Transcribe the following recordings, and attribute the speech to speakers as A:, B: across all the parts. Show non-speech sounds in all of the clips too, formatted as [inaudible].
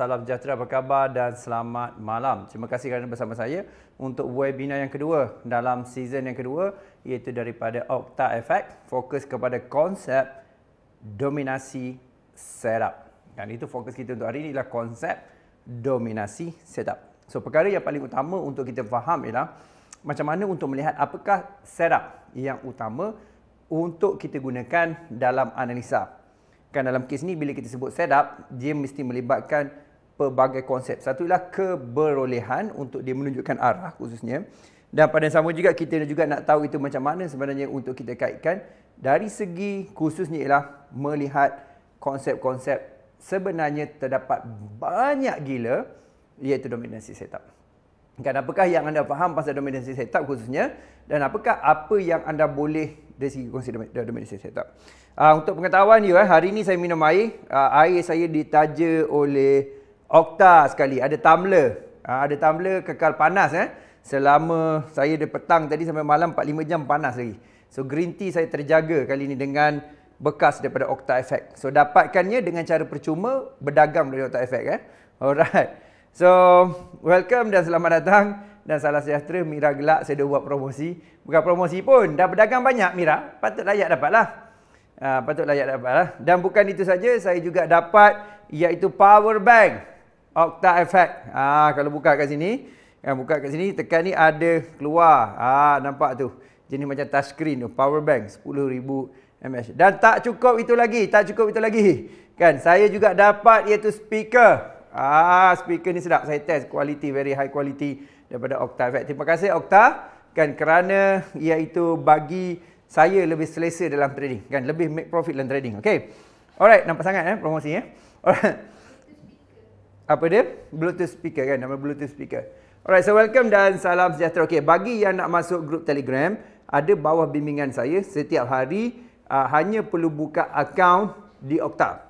A: salam sejahtera apa khabar dan selamat malam. Terima kasih kerana bersama saya untuk webinar yang kedua dalam season yang kedua iaitu daripada octa Effect fokus kepada konsep dominasi setup. Dan itu fokus kita untuk hari ini ialah konsep dominasi setup. So perkara yang paling utama untuk kita faham ialah macam mana untuk melihat apakah setup yang utama untuk kita gunakan dalam analisa. Kan dalam kes ni bila kita sebut setup, dia mesti melibatkan pelbagai konsep. Satu ialah keberolehan untuk dia menunjukkan arah khususnya. Dan pada yang sama juga kita juga nak tahu itu macam mana sebenarnya untuk kita kaitkan dari segi khususnya ialah melihat konsep-konsep sebenarnya terdapat banyak gila iaitu dominasi setup. Dan apakah yang anda faham pasal dominasi setup khususnya dan apakah apa yang anda boleh dari segi konsep dominasi setup. Ah, untuk pengetahuan you, eh, hari ini saya minum air. Ah, air saya ditaja oleh okta sekali ada tumbler ha, ada tumbler kekal panas eh selama saya dari petang tadi sampai malam 4-5 jam panas lagi so green tea saya terjaga kali ini dengan bekas daripada okta effect so dapatkannya dengan cara percuma berdagang dari okta effect eh alright so welcome dan selamat datang dan salam sejahtera Mira Gelak saya dah buat promosi bukan promosi pun dah berdagang banyak Mira patut layak dapatlah Uh, patut layak dapat lah. Dan bukan itu saja, saya juga dapat iaitu power bank. Octa Effect. Ah ha, kalau buka kat sini, kan buka kat sini tekan ni ada keluar. Ah ha, nampak tu. Jenis macam touch screen tu, power bank 10000 mAh. Dan tak cukup itu lagi, tak cukup itu lagi. Kan saya juga dapat iaitu speaker. Ah ha, speaker ni sedap. Saya test quality very high quality daripada Octa Effect. Terima kasih Octa kan kerana iaitu bagi saya lebih selesa dalam trading kan lebih make profit dalam trading okey alright nampak sangat eh promosi eh alright apa dia? Bluetooth speaker kan? Nama Bluetooth speaker. Alright, so welcome dan salam sejahtera. Okay, bagi yang nak masuk grup Telegram, ada bawah bimbingan saya setiap hari uh, hanya perlu buka akaun di Okta.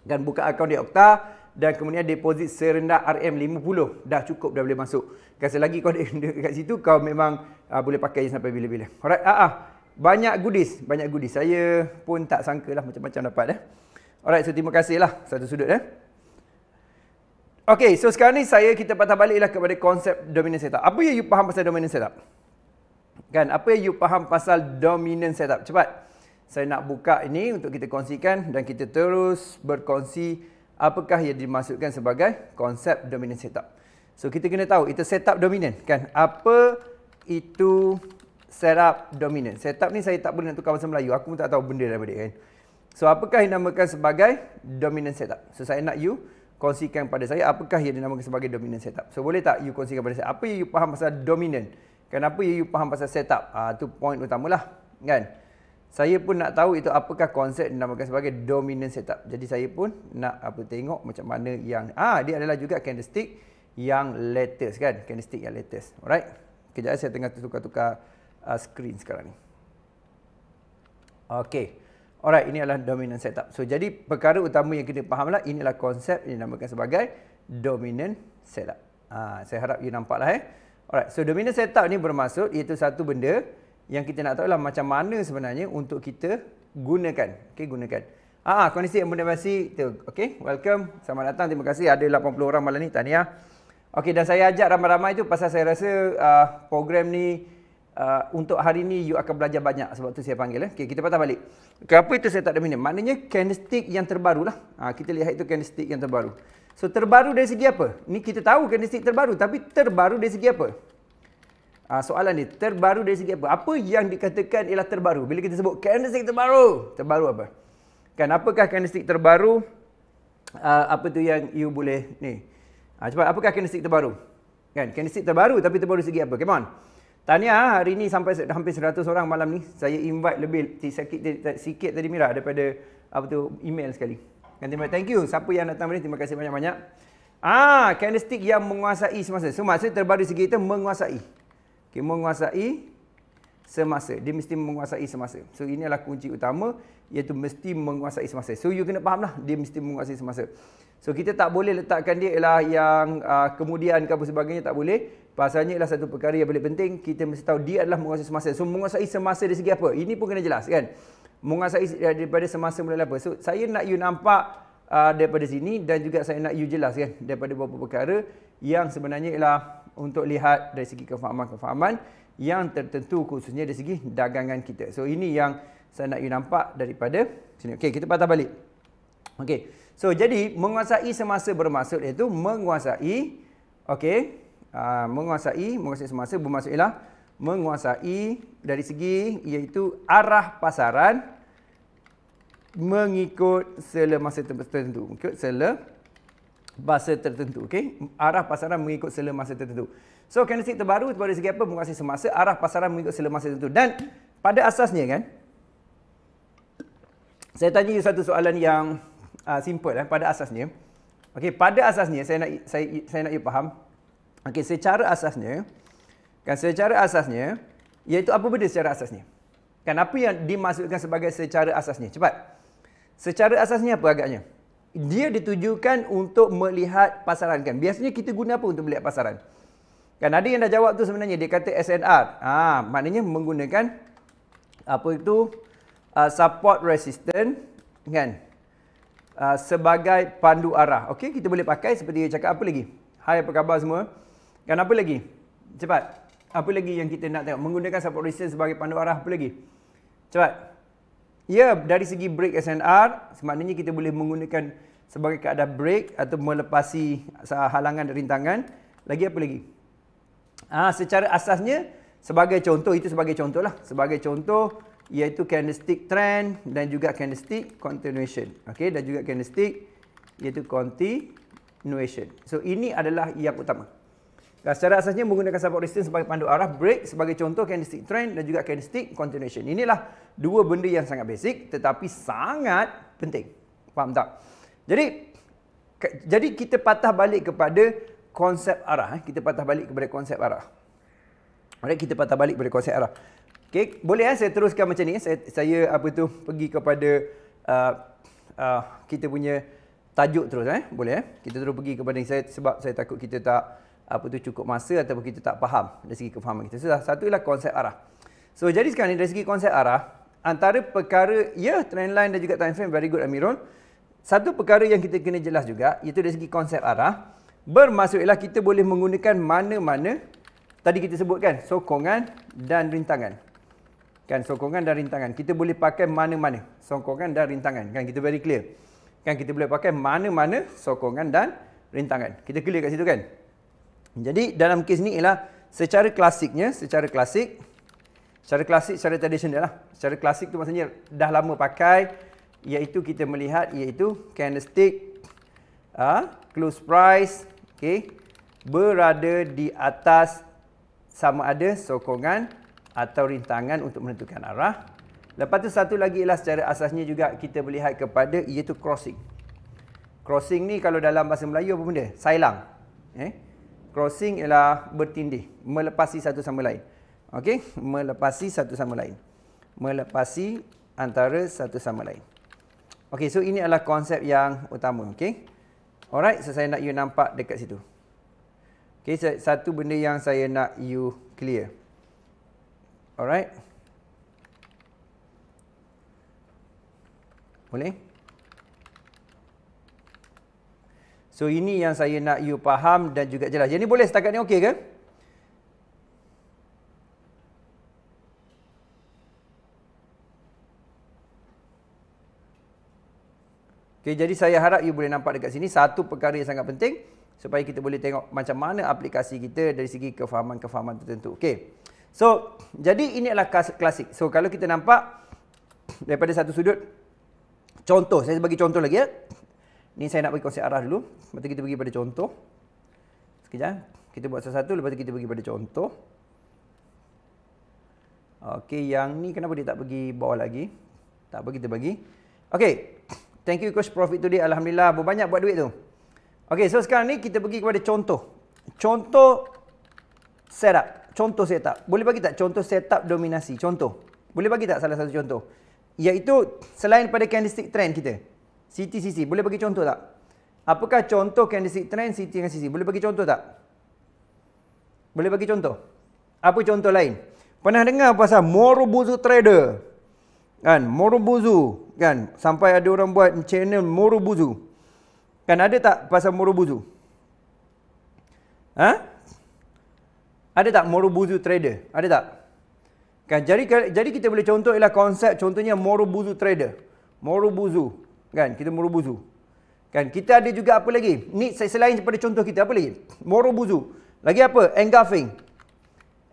A: Dan buka akaun di Okta dan kemudian deposit serendah RM50 dah cukup dah boleh masuk. Kasi lagi kau [laughs] dekat situ kau memang uh, boleh pakai je sampai bila-bila. Alright, ah uh-uh. Banyak goodies, banyak goodies. Saya pun tak sangka lah macam-macam dapat eh. Alright, so terima kasih lah satu sudut eh. Okay, so sekarang ni saya kita patah baliklah kepada konsep dominant setup. Apa yang you faham pasal dominant setup? Kan, apa yang you faham pasal dominant setup? Cepat. Saya nak buka ini untuk kita kongsikan dan kita terus berkongsi apakah yang dimasukkan sebagai konsep dominant setup. So kita kena tahu itu setup dominant kan. Apa itu setup dominant? Setup ni saya tak boleh nak tukar bahasa Melayu. Aku pun tak tahu benda daripada lah kan. So apakah yang dinamakan sebagai dominant setup? So saya nak you kongsikan pada saya apakah yang dinamakan sebagai dominant setup. So boleh tak you kongsikan pada saya apa yang you faham pasal dominant? Kenapa yang you faham pasal setup? Ah uh, tu point utamalah kan. Saya pun nak tahu itu apakah konsep dinamakan sebagai dominant setup. Jadi saya pun nak apa tengok macam mana yang ah dia adalah juga candlestick yang latest kan. Candlestick yang latest. Alright. Kejap eh, saya tengah tukar-tukar uh, screen sekarang ni. Okay. Alright, ini adalah dominant setup. So, jadi perkara utama yang kita fahamlah, inilah konsep yang dinamakan sebagai dominant setup. Ha, saya harap you nampaklah eh. Alright, so dominant setup ni bermaksud iaitu satu benda yang kita nak tahu lah macam mana sebenarnya untuk kita gunakan. Okay, gunakan. Ah, ha, kondisi embunivasi tu. Okay, welcome. Selamat datang. Terima kasih. Ada 80 orang malam ni. Tahniah. Okay, dan saya ajak ramai-ramai tu pasal saya rasa uh, program ni uh, untuk hari ini you akan belajar banyak sebab tu saya panggil eh. Okey, kita patah balik. Apa itu saya tak ada minat? Maknanya candlestick yang terbaru lah. Uh, kita lihat itu candlestick yang terbaru. So terbaru dari segi apa? Ni kita tahu candlestick terbaru tapi terbaru dari segi apa? Uh, soalan ni, terbaru dari segi apa? Apa yang dikatakan ialah terbaru? Bila kita sebut candlestick terbaru, terbaru apa? Kan apakah candlestick terbaru? Uh, apa tu yang you boleh ni? Ha, cepat, apakah kinestik terbaru? Kan, kinestik terbaru tapi terbaru segi apa? Come on. Tahniah ah, hari ini sampai hampir 100 orang malam ni. Saya invite lebih sikit, sikit tadi Mira daripada apa tu email sekali. Thank you. Siapa yang datang hari terima kasih banyak-banyak. Ah, candlestick yang menguasai semasa. Semasa terbaru segi kita menguasai. Okay, menguasai semasa. Dia mesti menguasai semasa. So, ini adalah kunci utama iaitu mesti menguasai semasa. So, you kena fahamlah. Dia mesti menguasai semasa. So, kita tak boleh letakkan dia ialah yang uh, kemudian ke apa sebagainya. Tak boleh. Pasalnya ialah satu perkara yang paling penting kita mesti tahu dia adalah menguasai semasa. So menguasai semasa dari segi apa? Ini pun kena jelas kan. Menguasai daripada semasa mulai apa? So saya nak you nampak uh, daripada sini dan juga saya nak you jelas kan daripada beberapa perkara yang sebenarnya ialah untuk lihat dari segi kefahaman-kefahaman yang tertentu khususnya dari segi dagangan kita. So ini yang saya nak you nampak daripada sini. Okey, kita patah balik. Okey. So jadi menguasai semasa bermaksud iaitu menguasai okey Ah, menguasai, menguasai semasa bermaksud ialah menguasai dari segi iaitu arah pasaran mengikut sela masa tertentu. Mengikut sele masa tertentu. Okay? Arah pasaran mengikut sela masa tertentu. So, kandisik terbaru dari segi apa? Menguasai semasa, arah pasaran mengikut sela masa tertentu. Dan pada asasnya kan, saya tanya you satu soalan yang uh, simple eh, pada asasnya. Okay, pada asasnya saya nak saya, saya nak you faham Okey, secara asasnya kan secara asasnya iaitu apa benda secara asasnya? Kan apa yang dimaksudkan sebagai secara asasnya? Cepat. Secara asasnya apa agaknya? Dia ditujukan untuk melihat pasaran kan. Biasanya kita guna apa untuk melihat pasaran? Kan ada yang dah jawab tu sebenarnya dia kata SNR. Ha, maknanya menggunakan apa itu uh, support resistance kan uh, sebagai pandu arah. Okey kita boleh pakai seperti dia cakap apa lagi? Hai apa khabar semua? kan apa lagi? Cepat. Apa lagi yang kita nak tengok? Menggunakan support resistance sebagai pandu arah. Apa lagi? Cepat. Ya, dari segi break SNR, maknanya kita boleh menggunakan sebagai keadaan break atau melepasi halangan dan rintangan. Lagi apa lagi? Ah, secara asasnya, sebagai contoh, itu sebagai contoh lah. Sebagai contoh, iaitu candlestick trend dan juga candlestick continuation. okay dan juga candlestick iaitu continuation. So, ini adalah yang utama. Dan secara asasnya menggunakan support resistance sebagai pandu arah break sebagai contoh candlestick trend dan juga candlestick continuation. Inilah dua benda yang sangat basic tetapi sangat penting. Faham tak? Jadi jadi kita patah balik kepada konsep arah. Eh. Kita patah balik kepada konsep arah. Baik, kita patah balik kepada konsep arah. Okay, boleh eh? saya teruskan macam ni. Eh. Saya, saya apa tu pergi kepada uh, uh, kita punya tajuk terus. Eh? Boleh eh? Kita terus pergi kepada ni saya, sebab saya takut kita tak apa tu cukup masa ataupun kita tak faham dari segi kefahaman kita. Sudah, satu ialah konsep arah. So, jadi sekarang ni dari segi konsep arah, antara perkara, ya trend line dan juga time frame, very good Amirun Satu perkara yang kita kena jelas juga, iaitu dari segi konsep arah, bermaksud ialah kita boleh menggunakan mana-mana, tadi kita sebutkan, sokongan dan rintangan. Kan, sokongan dan rintangan. Kita boleh pakai mana-mana, sokongan dan rintangan. Kan, kita very clear. Kan, kita boleh pakai mana-mana sokongan dan rintangan. Kita clear kat situ kan? Jadi dalam kes ni ialah secara klasiknya, secara klasik, secara klasik, secara tradisional lah. Secara klasik tu maksudnya dah lama pakai iaitu kita melihat iaitu candlestick uh, close price okay, berada di atas sama ada sokongan atau rintangan untuk menentukan arah. Lepas tu satu lagi ialah secara asasnya juga kita melihat kepada iaitu crossing. Crossing ni kalau dalam bahasa Melayu apa benda? Sailang. Eh? crossing ialah bertindih, melepasi satu sama lain. Okey, melepasi satu sama lain. Melepasi antara satu sama lain. Okey, so ini adalah konsep yang utama, okey. Alright, so saya nak you nampak dekat situ. Okey, satu benda yang saya nak you clear. Alright. Boleh? So ini yang saya nak you faham dan juga jelas. Jadi boleh setakat ni okey ke? Okay, jadi saya harap you boleh nampak dekat sini satu perkara yang sangat penting supaya kita boleh tengok macam mana aplikasi kita dari segi kefahaman-kefahaman tertentu. Okay. So, jadi ini adalah klasik. So, kalau kita nampak daripada satu sudut, contoh, saya bagi contoh lagi ya ini saya nak bagi konsep arah dulu. Lepas tu kita pergi pada contoh. Sekejap. Eh. Kita buat satu-satu. Lepas tu kita pergi pada contoh. Okey, yang ni kenapa dia tak pergi bawah lagi? Tak apa, kita bagi. Okey. Thank you Coach Profit Today. Alhamdulillah, berbanyak buat duit tu. Okey, so sekarang ni kita pergi kepada contoh. Contoh setup. Contoh setup. Boleh bagi tak contoh setup dominasi? Contoh. Boleh bagi tak salah satu contoh? Iaitu selain pada candlestick trend kita. City CC. Boleh bagi contoh tak? Apakah contoh candlestick trend City dengan CC? Boleh bagi contoh tak? Boleh bagi contoh? Apa contoh lain? Pernah dengar pasal Morobuzu Trader? Kan? Morobuzu. Kan? Sampai ada orang buat channel Morobuzu. Kan ada tak pasal Morobuzu? Ha? Ada tak Morobuzu Trader? Ada tak? Kan? Jadi, jadi kita boleh contoh ialah konsep contohnya Morobuzu Trader. Morobuzu. Kan, kita morobuzu. Kan, kita ada juga apa lagi? Ni selain daripada contoh kita, apa lagi? Morobuzu. Lagi apa? Engulfing.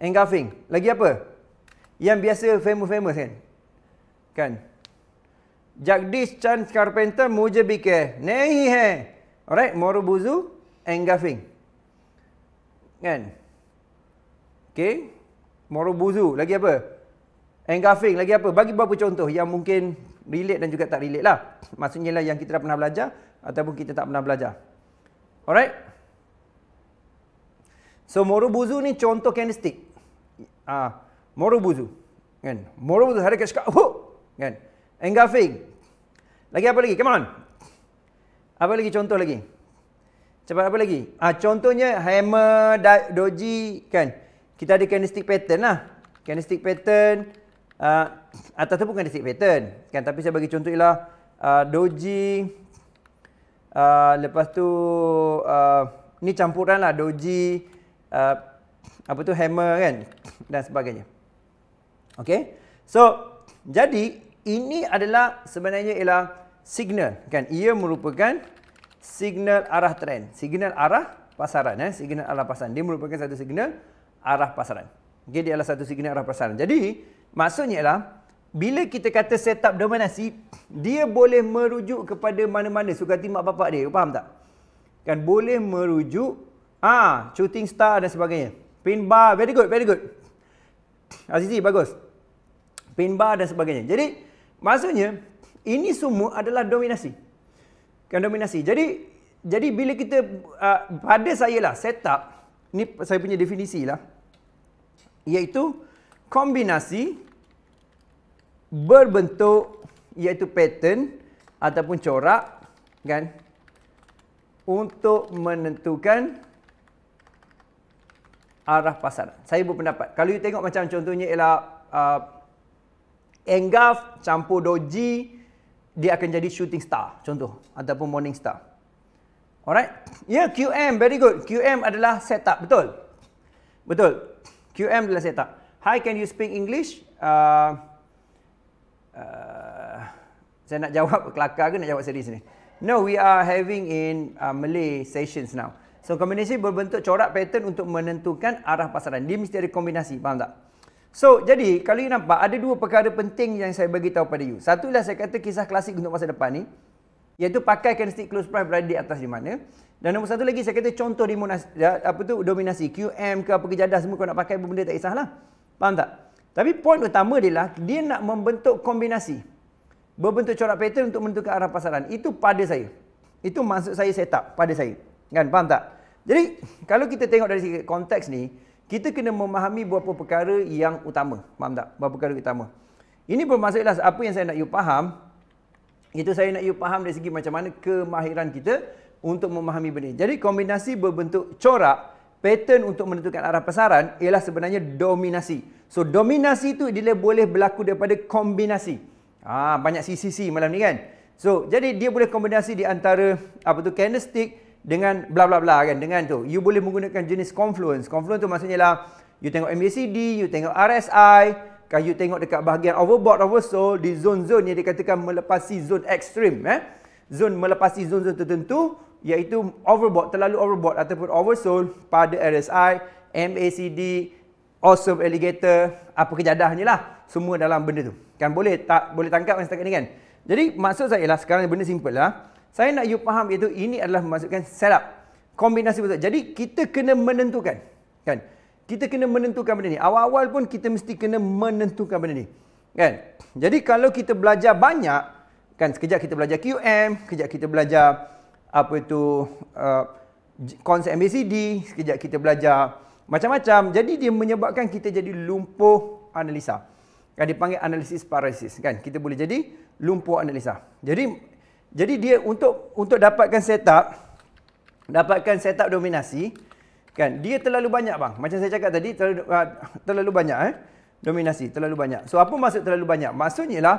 A: Engulfing. Lagi apa? Yang biasa famous-famous kan? Kan? Jagdish Chan Carpenter Muja Bikir. Nehi he. Alright, morobuzu. Engulfing. Kan? Okay. Morobuzu. Lagi apa? Engulfing. Lagi apa? Bagi beberapa contoh yang mungkin relate dan juga tak relate lah. Maksudnya lah yang kita dah pernah belajar ataupun kita tak pernah belajar. Alright? So Morobuzu ni contoh candlestick. Ah, Morobuzu. Kan? Morobuzu hari ke sekarang. Huh! Kan? Engulfing. Lagi apa lagi? Come on. Apa lagi contoh lagi? Cepat apa lagi? Ah, contohnya hammer, doji kan? Kita ada candlestick pattern lah. Candlestick pattern. Uh, atas tu bukan ada pattern kan tapi saya bagi contoh ialah uh, doji uh, lepas tu uh, ni campuran lah doji uh, apa tu hammer kan dan sebagainya Okay, so jadi ini adalah sebenarnya ialah signal kan ia merupakan signal arah trend signal arah pasaran eh signal arah pasaran dia merupakan satu signal arah pasaran okey dia adalah satu signal arah pasaran jadi maksudnya ialah bila kita kata set up dominasi, dia boleh merujuk kepada mana-mana suka hati mak bapak dia. Faham tak? Kan boleh merujuk ah ha, shooting star dan sebagainya. Pin bar, very good, very good. Azizi, bagus. Pin bar dan sebagainya. Jadi, maksudnya, ini semua adalah dominasi. Kan dominasi. Jadi, jadi bila kita, uh, pada saya lah, set up, ni saya punya definisi lah, iaitu kombinasi berbentuk iaitu pattern ataupun corak kan untuk menentukan arah pasaran. Saya berpendapat kalau you tengok macam contohnya ialah uh, engulf campur doji dia akan jadi shooting star contoh ataupun morning star. Alright? Ya yeah, QM very good. QM adalah setup betul. Betul. QM adalah setup. Hi can you speak English? Uh, Uh, saya nak jawab [laughs] kelakar ke nak jawab serius ni? No, we are having in uh, Malay sessions now. So, kombinasi berbentuk corak pattern untuk menentukan arah pasaran. Dia mesti ada kombinasi, faham tak? So, jadi kalau you nampak, ada dua perkara penting yang saya bagi tahu pada you. Satu ialah saya kata kisah klasik untuk masa depan ni. Iaitu pakai candlestick close price berada di atas di mana. Dan nombor satu lagi saya kata contoh di ya, apa tu dominasi QM ke apa ke jadah semua kau nak pakai pun benda tak kisahlah. Faham tak? Tapi poin utama adalah dia nak membentuk kombinasi. Berbentuk corak pattern untuk menentukan arah pasaran. Itu pada saya. Itu maksud saya setup pada saya. Kan? Faham tak? Jadi, kalau kita tengok dari segi konteks ni, kita kena memahami beberapa perkara yang utama. Faham tak? Beberapa perkara utama. Ini bermaksudlah apa yang saya nak you faham, itu saya nak you faham dari segi macam mana kemahiran kita untuk memahami benda ini. Jadi, kombinasi berbentuk corak, pattern untuk menentukan arah pasaran ialah sebenarnya dominasi. So dominasi itu dia boleh berlaku daripada kombinasi. Ah banyak sisi-sisi malam ni kan. So jadi dia boleh kombinasi di antara apa tu candlestick dengan bla bla bla kan dengan tu. You boleh menggunakan jenis confluence. Confluence tu maksudnya lah you tengok MACD, you tengok RSI, Kalau you tengok dekat bahagian overbought oversold di zon zon yang dikatakan melepasi zon extreme eh. Zone melepasi zon zone tertentu iaitu overbought, terlalu overbought ataupun oversold pada RSI, MACD, Awesome Alligator, apa kejadahnya lah. Semua dalam benda tu. Kan boleh tak boleh tangkap kan setakat ni kan? Jadi maksud saya lah sekarang benda simple lah. Saya nak you faham iaitu ini adalah memasukkan setup. Kombinasi betul. Jadi kita kena menentukan. Kan? Kita kena menentukan benda ni. Awal-awal pun kita mesti kena menentukan benda ni. Kan? Jadi kalau kita belajar banyak, kan sekejap kita belajar QM, sekejap kita belajar apa itu uh, konsep uh, MACD sekejap kita belajar macam-macam jadi dia menyebabkan kita jadi lumpuh analisa yang dipanggil analisis paralysis kan kita boleh jadi lumpuh analisa jadi jadi dia untuk untuk dapatkan setup dapatkan setup dominasi kan dia terlalu banyak bang macam saya cakap tadi terlalu uh, terlalu banyak eh dominasi terlalu banyak so apa maksud terlalu banyak maksudnya ialah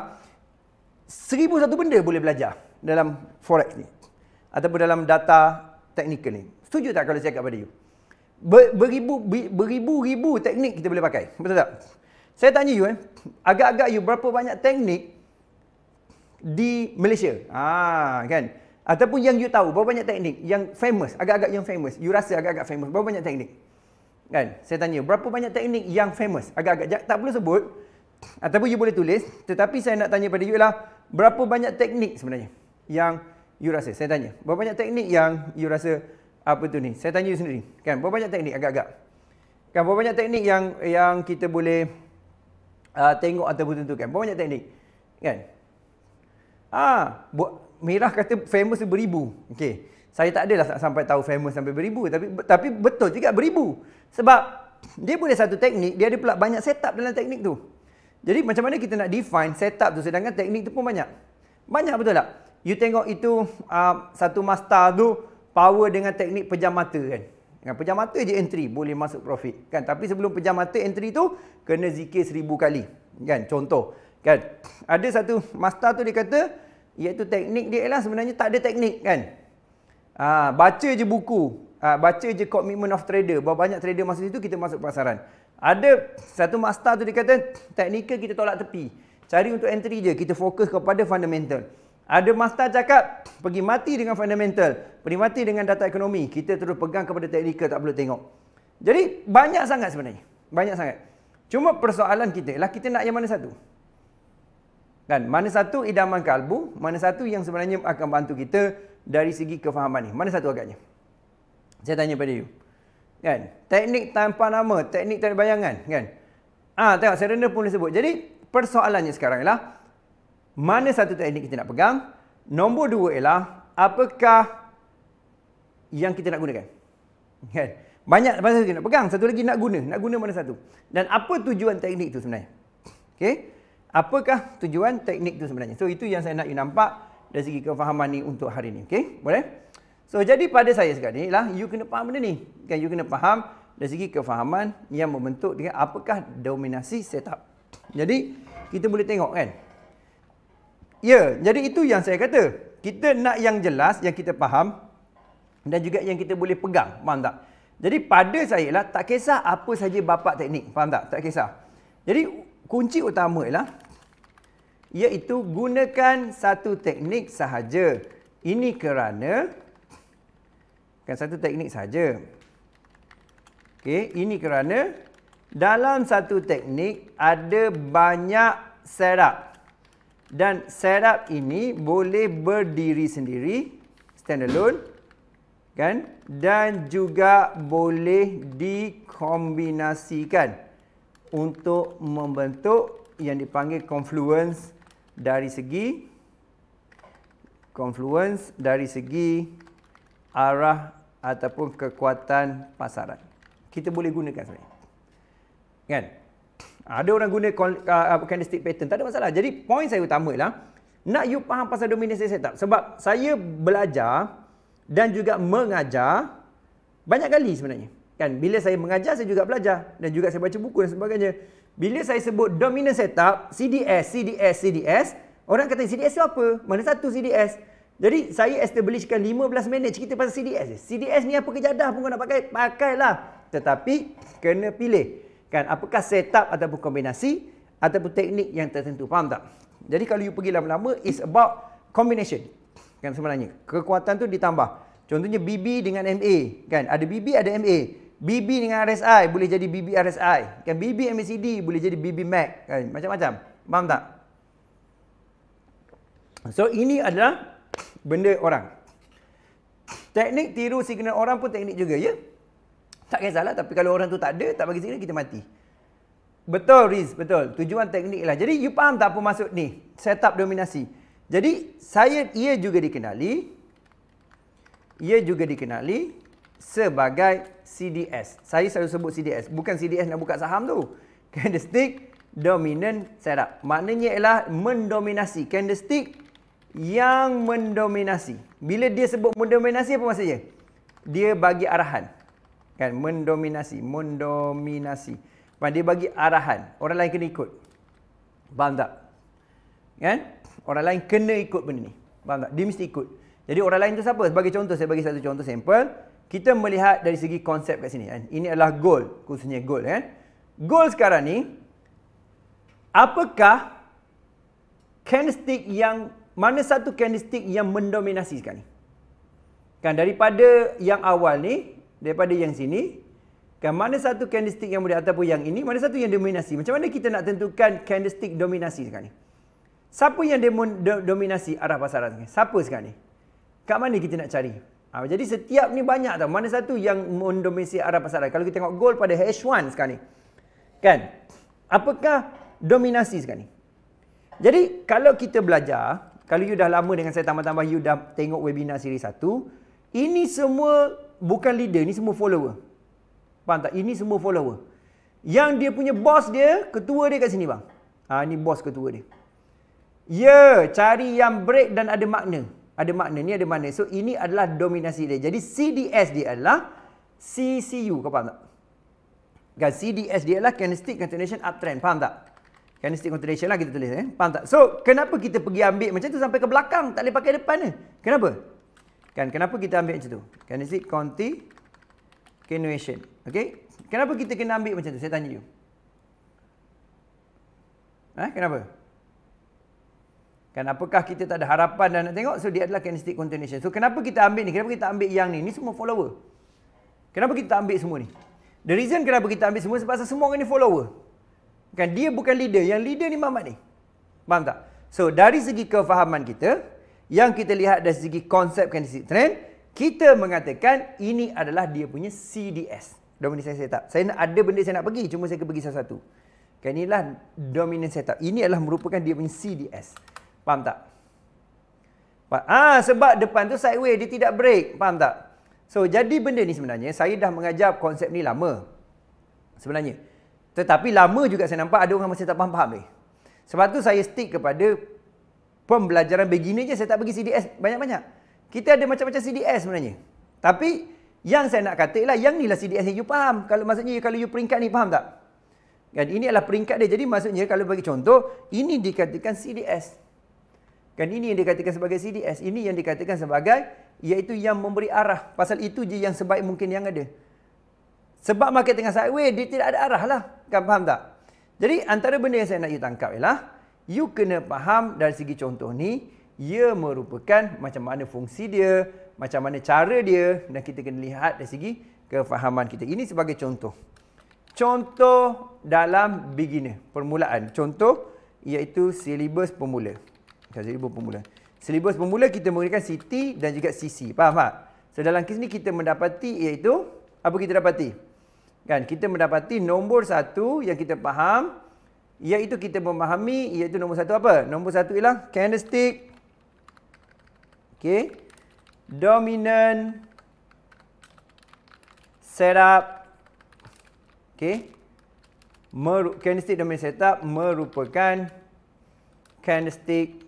A: seribu satu benda boleh belajar dalam forex ni ataupun dalam data teknikal ni. Setuju tak kalau saya cakap pada you? Beribu, beribu-ribu teknik kita boleh pakai. Betul tak? Saya tanya you eh. Agak-agak you berapa banyak teknik di Malaysia? Ah, kan? Ataupun yang you tahu, berapa banyak teknik yang famous? Agak-agak yang famous. You rasa agak-agak famous. Berapa banyak teknik? Kan? Saya tanya, berapa banyak teknik yang famous? Agak-agak tak perlu sebut. Ataupun you boleh tulis. Tetapi saya nak tanya pada you lah, berapa banyak teknik sebenarnya yang you rasa? Saya tanya. Berapa banyak teknik yang you rasa apa tu ni? Saya tanya you sendiri. Kan? Berapa banyak teknik agak-agak? Kan? Berapa banyak teknik yang yang kita boleh uh, tengok atau tentukan? Berapa banyak teknik? Kan? Ah, buat Merah kata famous beribu. Okey. Saya tak adalah sampai tahu famous sampai beribu tapi tapi betul juga beribu. Sebab dia boleh satu teknik, dia ada pula banyak setup dalam teknik tu. Jadi macam mana kita nak define setup tu sedangkan teknik tu pun banyak. Banyak betul tak? You tengok itu uh, satu master tu power dengan teknik pejam mata kan. Dengan pejam mata je entry boleh masuk profit kan. Tapi sebelum pejam mata entry tu kena zikir seribu kali kan. Contoh kan. Ada satu master tu dia kata iaitu teknik dia ialah sebenarnya tak ada teknik kan. Uh, baca je buku. Uh, baca je commitment of trader. Berapa banyak trader masuk situ kita masuk pasaran. Ada satu master tu dia kata teknikal kita tolak tepi. Cari untuk entry je. Kita fokus kepada Fundamental. Ada master cakap pergi mati dengan fundamental, pergi mati dengan data ekonomi. Kita terus pegang kepada teknikal tak perlu tengok. Jadi banyak sangat sebenarnya. Banyak sangat. Cuma persoalan kita ialah kita nak yang mana satu? Kan? Mana satu idaman kalbu, mana satu yang sebenarnya akan bantu kita dari segi kefahaman ni. Mana satu agaknya? Saya tanya pada you. Kan? Teknik tanpa nama, teknik tanpa bayangan. Kan? Ah, ha, tengok, serenda pun boleh sebut. Jadi, persoalannya sekarang ialah, mana satu teknik kita nak pegang. Nombor dua ialah apakah yang kita nak gunakan. Kan? Banyak pasal kita nak pegang. Satu lagi nak guna. Nak guna mana satu. Dan apa tujuan teknik itu sebenarnya. Okay? Apakah tujuan teknik itu sebenarnya. So itu yang saya nak you nampak dari segi kefahaman ni untuk hari ni. Okay? Boleh? So jadi pada saya sekarang ni lah you kena faham benda ni. Kan? You kena faham dari segi kefahaman yang membentuk dengan apakah dominasi setup. Jadi kita boleh tengok kan. Ya, jadi itu yang saya kata. Kita nak yang jelas, yang kita faham dan juga yang kita boleh pegang. Faham tak? Jadi pada saya lah, tak kisah apa saja bapak teknik. Faham tak? Tak kisah. Jadi kunci utama ialah iaitu gunakan satu teknik sahaja. Ini kerana kan satu teknik sahaja. Okay, ini kerana dalam satu teknik ada banyak setup. Dan setup ini boleh berdiri sendiri, standalone, kan? Dan juga boleh dikombinasikan untuk membentuk yang dipanggil confluence dari segi confluence dari segi arah ataupun kekuatan pasaran. Kita boleh gunakan sebenarnya. Kan? Ada orang guna uh, candlestick pattern, tak ada masalah. Jadi point saya utama ialah nak you faham pasal dominasi setup. Sebab saya belajar dan juga mengajar banyak kali sebenarnya. Kan bila saya mengajar saya juga belajar dan juga saya baca buku dan sebagainya. Bila saya sebut dominasi setup, CDS, CDS, CDS, orang kata CDS tu apa? Mana satu CDS? Jadi saya establishkan 15 minit cerita pasal CDS. CDS ni apa kejadah pun kau nak pakai, pakailah. Tetapi kena pilih kan apakah setup ataupun kombinasi ataupun teknik yang tertentu faham tak jadi kalau you pergi lama-lama is about combination kan sebenarnya kekuatan tu ditambah contohnya BB dengan MA kan ada BB ada MA BB dengan RSI boleh jadi BB RSI kan BB MACD boleh jadi BB MAC kan macam-macam faham tak so ini adalah benda orang teknik tiru signal orang pun teknik juga ya tak kisahlah tapi kalau orang tu tak ada, tak bagi signal kita mati. Betul Riz, betul. Tujuan teknik lah. Jadi you faham tak apa maksud ni? Setup dominasi. Jadi saya ia juga dikenali ia juga dikenali sebagai CDS. Saya selalu sebut CDS, bukan CDS nak buka saham tu. [laughs] Candlestick dominant setup. Maknanya ialah mendominasi. Candlestick yang mendominasi. Bila dia sebut mendominasi apa maksudnya? Dia bagi arahan kan mendominasi mendominasi kan dia bagi arahan orang lain kena ikut faham tak kan orang lain kena ikut benda ni faham tak dia mesti ikut jadi orang lain tu siapa sebagai contoh saya bagi satu contoh simple kita melihat dari segi konsep kat sini kan ini adalah goal khususnya goal kan goal sekarang ni apakah candlestick yang mana satu candlestick yang mendominasi sekarang kan daripada yang awal ni daripada yang sini kan mana satu candlestick yang boleh ataupun yang ini mana satu yang dominasi macam mana kita nak tentukan candlestick dominasi sekarang ni siapa yang demon, do, dominasi arah pasaran sekarang ni siapa sekarang ni kat mana kita nak cari ha, jadi setiap ni banyak tau mana satu yang mendominasi arah pasaran kalau kita tengok gold pada H1 sekarang ni kan apakah dominasi sekarang ni jadi kalau kita belajar kalau you dah lama dengan saya tambah-tambah you dah tengok webinar siri satu, ini semua bukan leader ni semua follower. Faham tak? Ini semua follower. Yang dia punya bos dia, ketua dia kat sini bang. Ha ni bos ketua dia. Ya, yeah, cari yang break dan ada makna. Ada makna ni ada makna. So ini adalah dominasi dia. Jadi CDS dia adalah CCU, kau faham tak? Kan CDS dia adalah candlestick continuation uptrend, faham tak? Candlestick continuation lah kita tulis eh. Faham tak? So kenapa kita pergi ambil macam tu sampai ke belakang, tak boleh pakai depan ni? Kenapa? Kan kenapa kita ambil macam tu? Can is it conti continuation? Okey. Kenapa kita kena ambil macam tu? Saya tanya you. Eh, kenapa? Kan apakah kita tak ada harapan dan nak tengok? So, dia adalah kinesthetic continuation. So, kenapa kita ambil ni? Kenapa kita ambil yang ni? Ni semua follower. Kenapa kita ambil semua ni? The reason kenapa kita ambil semua sebab semua orang ni follower. Kan dia bukan leader. Yang leader ni Muhammad ni. Faham tak? So, dari segi kefahaman kita, yang kita lihat dari segi konsep candlestick kan? trend, kita mengatakan ini adalah dia punya CDS. Dominant setup. Saya nak, ada benda saya nak pergi, cuma saya pergi satu-satu. Kan inilah dominant setup. Ini adalah merupakan dia punya CDS. Faham tak? Ah, sebab depan tu sideways, dia tidak break. Faham tak? So, jadi benda ni sebenarnya, saya dah mengajar konsep ni lama. Sebenarnya. Tetapi lama juga saya nampak ada orang masih tak faham-faham ni. Sebab tu saya stick kepada pembelajaran beginner je saya tak bagi CDS banyak-banyak. Kita ada macam-macam CDS sebenarnya. Tapi yang saya nak kata ialah yang inilah CDS yang you faham. Kalau maksudnya kalau you peringkat ni faham tak? Kan ini adalah peringkat dia. Jadi maksudnya kalau bagi contoh, ini dikatakan CDS. Kan ini yang dikatakan sebagai CDS. Ini yang dikatakan sebagai iaitu yang memberi arah. Pasal itu je yang sebaik mungkin yang ada. Sebab market tengah sideways, dia tidak ada arah lah. Kan faham tak? Jadi antara benda yang saya nak you tangkap ialah, you kena faham dari segi contoh ni, ia merupakan macam mana fungsi dia, macam mana cara dia dan kita kena lihat dari segi kefahaman kita. Ini sebagai contoh. Contoh dalam beginner, permulaan. Contoh iaitu silibus pemula. Bukan silibus pemula. Silibus pemula kita menggunakan CT dan juga CC. Faham tak? So dalam kes ni kita mendapati iaitu apa kita dapati? Kan kita mendapati nombor satu yang kita faham Iaitu kita memahami iaitu nombor satu apa? Nombor satu ialah candlestick. okay? Dominant setup. okay? Meru- candlestick dominant setup merupakan candlestick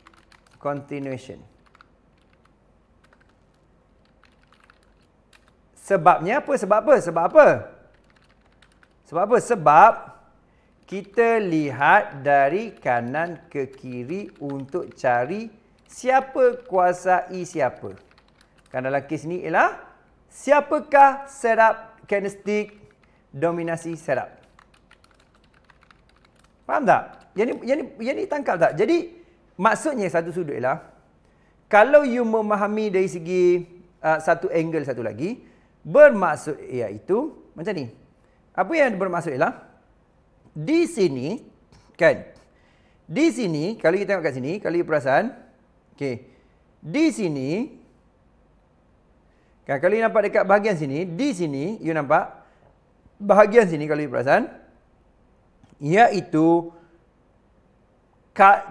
A: continuation. Sebabnya apa? Sebab apa? Sebab apa? Sebab apa? Sebab, apa? Sebab kita lihat dari kanan ke kiri untuk cari siapa kuasai siapa. Kan dalam kes ni ialah siapakah setup candlestick dominasi setup. Faham tak? Yang ni, yang ni, yang ni tangkap tak? Jadi maksudnya satu sudut ialah kalau you memahami dari segi uh, satu angle satu lagi bermaksud iaitu macam ni. Apa yang bermaksud ialah di sini kan di sini kalau kita tengok kat sini kalau you perasan okey di sini kan kalau you nampak dekat bahagian sini di sini you nampak bahagian sini kalau you perasan iaitu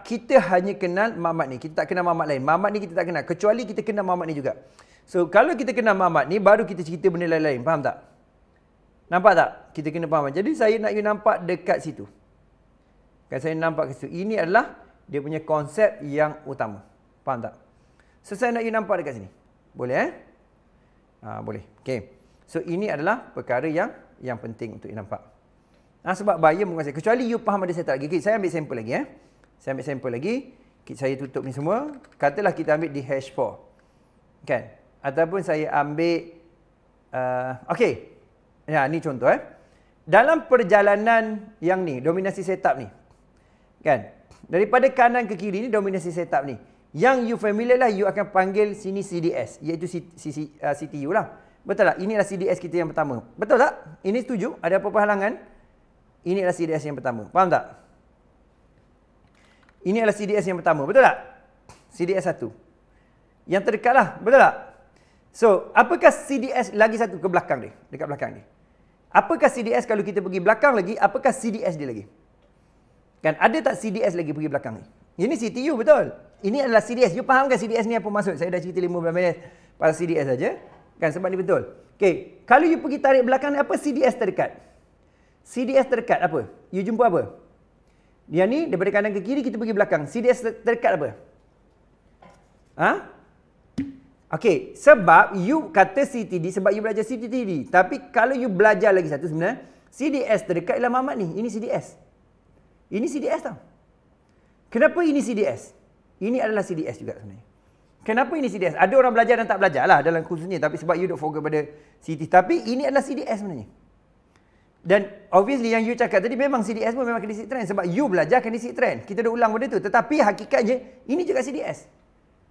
A: kita hanya kenal mamat ni kita tak kenal mamat lain mamat ni kita tak kenal kecuali kita kenal mamat ni juga so kalau kita kenal mamat ni baru kita cerita benda lain-lain faham tak Nampak tak? Kita kena faham. Jadi saya nak you nampak dekat situ. Kan saya nampak dekat situ. Ini adalah dia punya konsep yang utama. Faham tak? So saya nak you nampak dekat sini. Boleh eh? Ha, boleh. Okay. So ini adalah perkara yang yang penting untuk you nampak. Ha, sebab bahaya menguasai. Kecuali you faham ada saya lagi. Okay, saya ambil sampel lagi eh. Saya ambil sampel lagi. Okay, saya tutup ni semua. Katalah kita ambil di hash 4. Kan? Ataupun saya ambil... Uh, okay. Okay. Ya, ni contoh eh. Dalam perjalanan yang ni, dominasi setup ni. Kan? Daripada kanan ke kiri ni dominasi setup ni. Yang you familiar lah, you akan panggil sini CDS. Iaitu CTU uh, lah. Betul tak? Inilah CDS kita yang pertama. Betul tak? Ini setuju? Ada apa-apa halangan? Inilah CDS yang pertama. Faham tak? Ini adalah CDS yang pertama. Betul tak? CDS satu. Yang terdekat lah. Betul tak? So, apakah CDS lagi satu ke belakang ni? Dekat belakang ni. Apakah CDS kalau kita pergi belakang lagi? Apakah CDS dia lagi? Kan ada tak CDS lagi pergi belakang ni? Ini CTU betul. Ini adalah CDS. You faham ke CDS ni apa maksud? Saya dah cerita 15 minit pasal CDS saja. Kan sebab ni betul. Okay, kalau you pergi tarik belakang ni apa CDS terdekat? CDS terdekat apa? You jumpa apa? Yang ni daripada kanan ke kiri kita pergi belakang. CDS terdekat apa? Ha? Okay, sebab you kata CTD, sebab you belajar CTD. Tapi kalau you belajar lagi satu sebenarnya, CDS terdekat ialah Muhammad ni. Ini CDS. Ini CDS tau. Kenapa ini CDS? Ini adalah CDS juga sebenarnya. Kenapa ini CDS? Ada orang belajar dan tak belajar lah dalam khususnya. Tapi sebab you duk fokus pada CT. Tapi ini adalah CDS sebenarnya. Dan obviously yang you cakap tadi memang CDS pun memang kena sit trend. Sebab you belajar kena sit trend. Kita dah ulang benda tu. Tetapi hakikatnya ini juga CDS.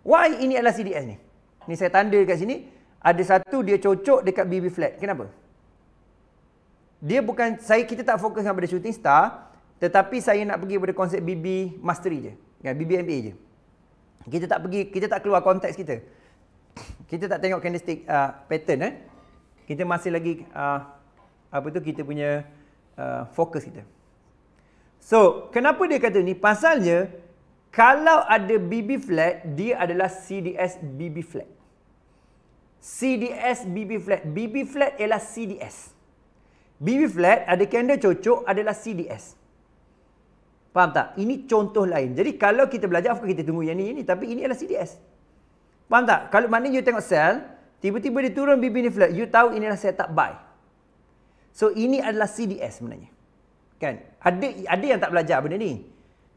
A: Why ini adalah CDS ni? Ni saya tanda dekat sini. Ada satu dia cocok dekat BB flat. Kenapa? Dia bukan, saya kita tak fokus pada shooting star. Tetapi saya nak pergi pada konsep BB mastery je. Ya, kan? BB MBA je. Kita tak pergi, kita tak keluar konteks kita. Kita tak tengok candlestick uh, pattern. Eh? Kita masih lagi, uh, apa tu, kita punya uh, fokus kita. So, kenapa dia kata ni? Pasalnya, kalau ada BB flat, dia adalah CDS BB flat. CDS BB flat. BB flat ialah CDS. BB flat ada candle cocok adalah CDS. Faham tak? Ini contoh lain. Jadi kalau kita belajar, of kita tunggu yang ni, yang ni. Tapi ini adalah CDS. Faham tak? Kalau mana you tengok sell, tiba-tiba dia turun BB ni flat. You tahu inilah setup buy. So ini adalah CDS sebenarnya. Kan? Ada ada yang tak belajar benda ni.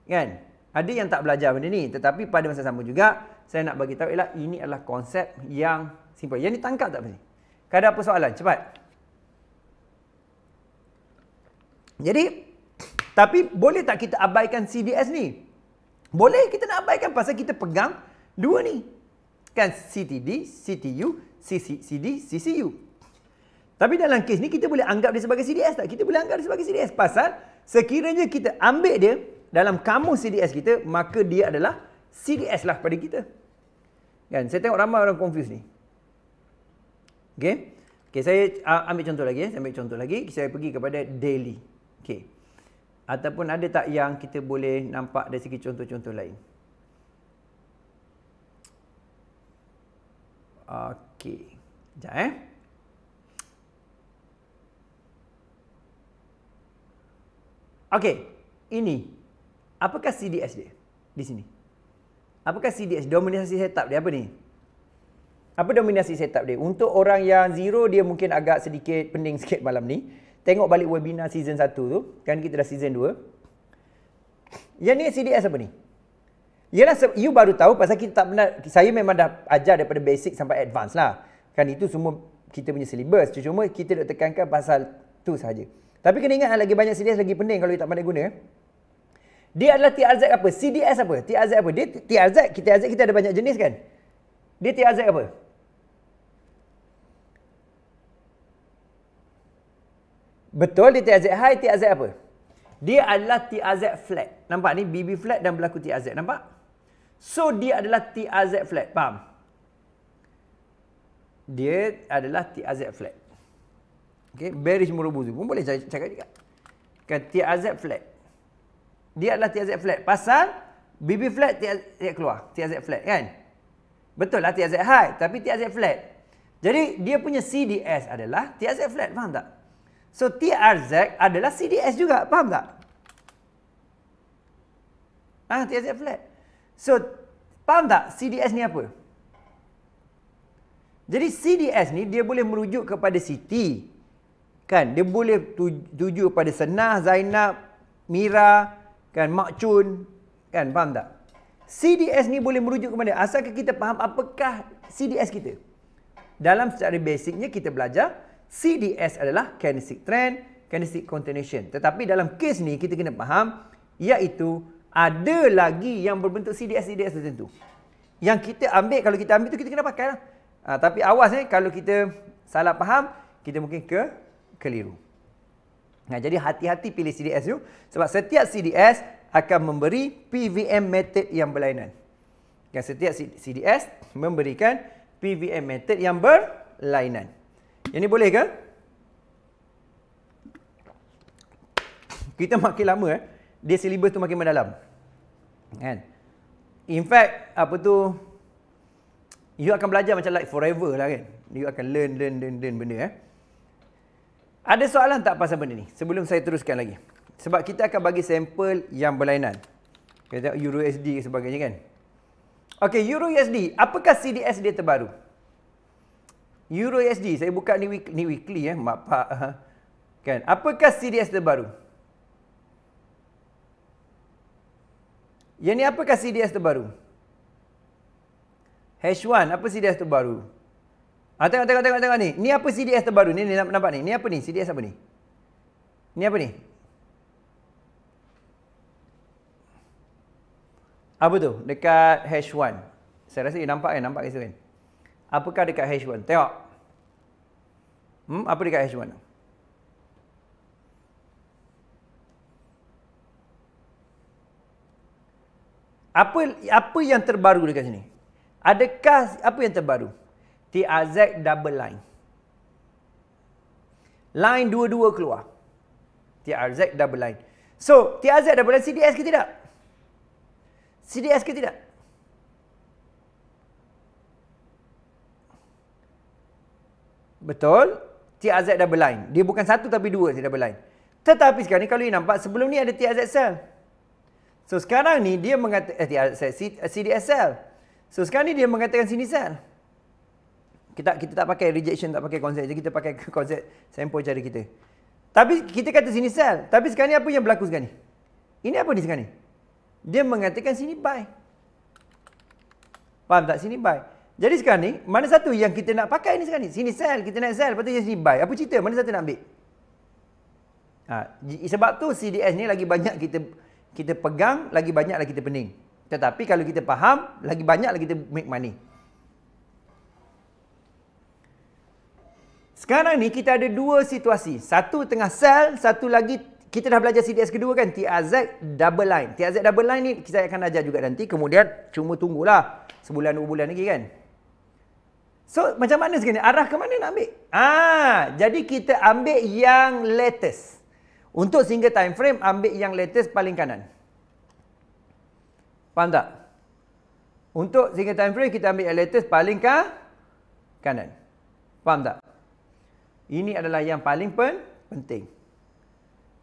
A: Kan? Ada yang tak belajar benda ni. Tetapi pada masa sama juga, saya nak bagi tahu ialah ini adalah konsep yang Simple. Yang ni tangkap tak apa ni? Kadang apa soalan? Cepat. Jadi, tapi boleh tak kita abaikan CDS ni? Boleh kita nak abaikan pasal kita pegang dua ni. Kan CTD, CTU, CCD, CCU. Tapi dalam kes ni kita boleh anggap dia sebagai CDS tak? Kita boleh anggap dia sebagai CDS. Pasal sekiranya kita ambil dia dalam kamus CDS kita, maka dia adalah CDS lah pada kita. Kan? Saya tengok ramai orang confuse ni. Okey. Okey, saya uh, ambil contoh lagi ya. Saya ambil contoh lagi. Saya pergi kepada daily. Okey. Ataupun ada tak yang kita boleh nampak dari segi contoh-contoh lain? Okey. Sekejap eh. Okey. Ini. Apakah CDS dia? Di sini. Apakah CDS? Dominasi setup dia apa ni? apa dominasi setup dia? Untuk orang yang zero, dia mungkin agak sedikit pening [laughs] sikit malam ni. Tengok balik webinar season 1 tu. Kan kita dah season 2. Yang ni CDS apa ni? Yalah, you baru tahu pasal kita tak pernah, saya memang dah ajar daripada basic sampai advance lah. Kan itu semua kita punya syllabus. Cuma kita nak tekankan pasal tu saja. Tapi kena ingat lah, lagi banyak CDS lagi pening kalau you tak pandai guna. Dia adalah TRZ apa? CDS apa? TRZ apa? Dia TRZ, kita TRZ kita ada banyak jenis kan? Dia TRZ apa? Betul dia TRZ high, TRZ apa? Dia adalah TRZ flat. Nampak ni BB flat dan berlaku TRZ, nampak? So dia adalah TRZ flat, faham? Dia adalah TRZ flat. Okey, bearish murubuzu pun boleh cakap juga. Kan TRZ flat. Dia adalah TRZ flat. Pasal BB flat TRZ keluar, TRZ flat kan? Betul lah TRZ high, tapi TRZ flat. Jadi dia punya CDS adalah TRZ flat, faham tak? So TRZ adalah CDS juga. Faham tak? Ah, ha, TRZ flat. So, faham tak CDS ni apa? Jadi CDS ni dia boleh merujuk kepada Siti. Kan? Dia boleh tuju kepada Senah, Zainab, Mira, kan Mak Kan? Faham tak? CDS ni boleh merujuk kepada asalkan kita faham apakah CDS kita. Dalam secara basicnya kita belajar CDS adalah kinetic trend, kinetic continuation. Tetapi dalam kes ni kita kena faham iaitu ada lagi yang berbentuk CDS-CDS tertentu. Yang kita ambil, kalau kita ambil tu kita kena pakai lah. Ha, tapi awas ni eh, kalau kita salah faham, kita mungkin ke keliru. Nah, ha, jadi hati-hati pilih CDS tu sebab setiap CDS akan memberi PVM method yang berlainan. Dan setiap CDS memberikan PVM method yang berlainan. Yang ni boleh ke? Kita makin lama eh, dia silibus tu makin mendalam. Kan? In fact, apa tu you akan belajar macam like forever lah kan. You akan learn learn learn, learn benda eh. Ada soalan tak pasal benda ni? Sebelum saya teruskan lagi. Sebab kita akan bagi sampel yang berlainan. Kita tengok Euro USD sebagainya kan. Okay, Euro USD. Apakah CDS dia terbaru? Euro USD. Saya buka ni weekly, ni weekly eh. Mapak. Eh. Kan. Apakah CDS terbaru? Yang ni apakah CDS terbaru? H1. Apa CDS terbaru? Ah, tengok, tengok, tengok, tengok ni. Ni apa CDS terbaru? Ni, ni nampak ni. Ni apa ni? CDS apa ni? Ni apa ni? Apa tu? Dekat H1. Saya rasa you nampak kan? Nampak kat situ kan? Apakah dekat H1? Tengok. Hmm, apa dekat H1? Apa apa yang terbaru dekat sini? Adakah apa yang terbaru? TAZ double line. Line dua-dua keluar. TRZ double line. So, TRZ double line CDS ke tidak? CDS ke tidak? Betul. TRZ double line. Dia bukan satu tapi dua saja double line. Tetapi sekarang ni kalau you nampak sebelum ni ada TRZ cell. So sekarang ni dia mengatakan eh, CDS eh, cell. So sekarang ni dia mengatakan sini cell. Kita kita tak pakai rejection, tak pakai konsep. Kita pakai konsep [laughs] sample cara kita. Tapi kita kata sini sel. Tapi sekarang ni apa yang berlaku sekarang ni? Ini apa ni sekarang ni? Dia mengatakan sini buy. Faham tak? Sini buy. Jadi sekarang ni, mana satu yang kita nak pakai ni sekarang ni? Sini sell, kita nak sell. Lepas tu sini buy. Apa cerita? Mana satu nak ambil? Ha, sebab tu CDS ni lagi banyak kita kita pegang, lagi banyak lagi kita pening. Tetapi kalau kita faham, lagi banyak lagi kita make money. Sekarang ni kita ada dua situasi. Satu tengah sell, satu lagi kita dah belajar CDS kedua kan? TAZ double line. TAZ double line ni kita akan ajar juga nanti. Kemudian cuma tunggulah sebulan dua bulan lagi kan? So macam mana sekarang Arah ke mana nak ambil? Ah, jadi kita ambil yang latest. Untuk single time frame, ambil yang latest paling kanan. Faham tak? Untuk single time frame, kita ambil yang latest paling ka? kanan. Faham tak? Ini adalah yang paling pen penting.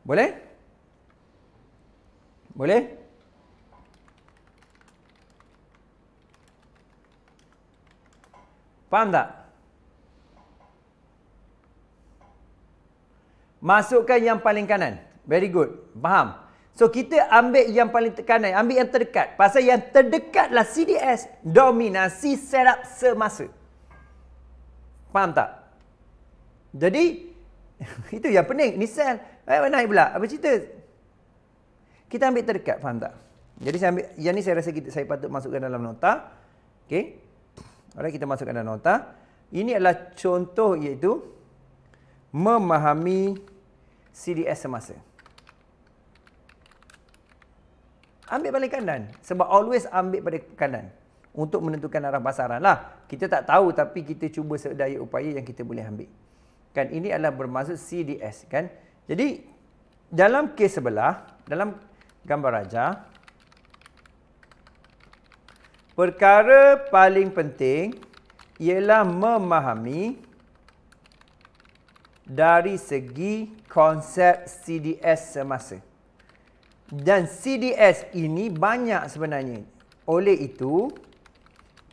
A: Boleh? Boleh? tak? Masukkan yang paling kanan. Very good. Faham? So kita ambil yang paling kanan, ambil yang terdekat. Pasal yang terdekatlah CDS dominasi setup semasa. Faham tak? Jadi [laughs] itu yang pening ni sel. Eh naik pula. Apa cerita? Kita ambil terdekat, faham tak? Jadi saya ambil yang ni saya rasa kita, saya patut masukkan dalam nota. Okay. Alright, kita masukkan dalam nota. Ini adalah contoh iaitu memahami CDS semasa. Ambil paling kanan. Sebab always ambil pada kanan. Untuk menentukan arah pasaran lah. Kita tak tahu tapi kita cuba sedaya upaya yang kita boleh ambil. Kan ini adalah bermaksud CDS kan. Jadi dalam kes sebelah, dalam gambar rajah, perkara paling penting ialah memahami dari segi konsep CDS semasa. Dan CDS ini banyak sebenarnya. Oleh itu,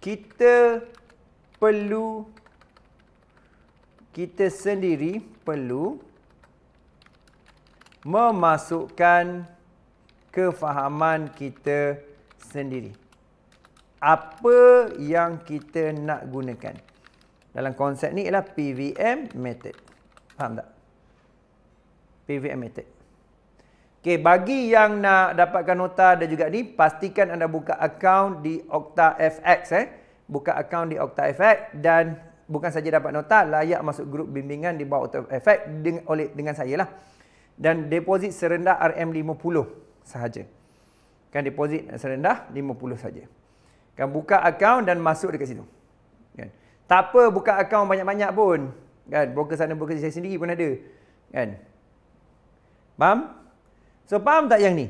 A: kita perlu kita sendiri perlu memasukkan kefahaman kita sendiri apa yang kita nak gunakan. Dalam konsep ni ialah PVM method. Faham tak? PVM method. Okey, bagi yang nak dapatkan nota dan juga ni, pastikan anda buka akaun di Okta FX eh. Buka akaun di Okta FX dan bukan saja dapat nota, layak masuk grup bimbingan di bawah Okta FX dengan oleh dengan saya lah. Dan deposit serendah RM50 sahaja. Kan deposit serendah RM50 sahaja. Kan buka akaun dan masuk dekat situ. Kan. Tak apa buka akaun banyak-banyak pun. Kan broker sana broker saya sendiri pun ada. Kan. Faham? So faham tak yang ni?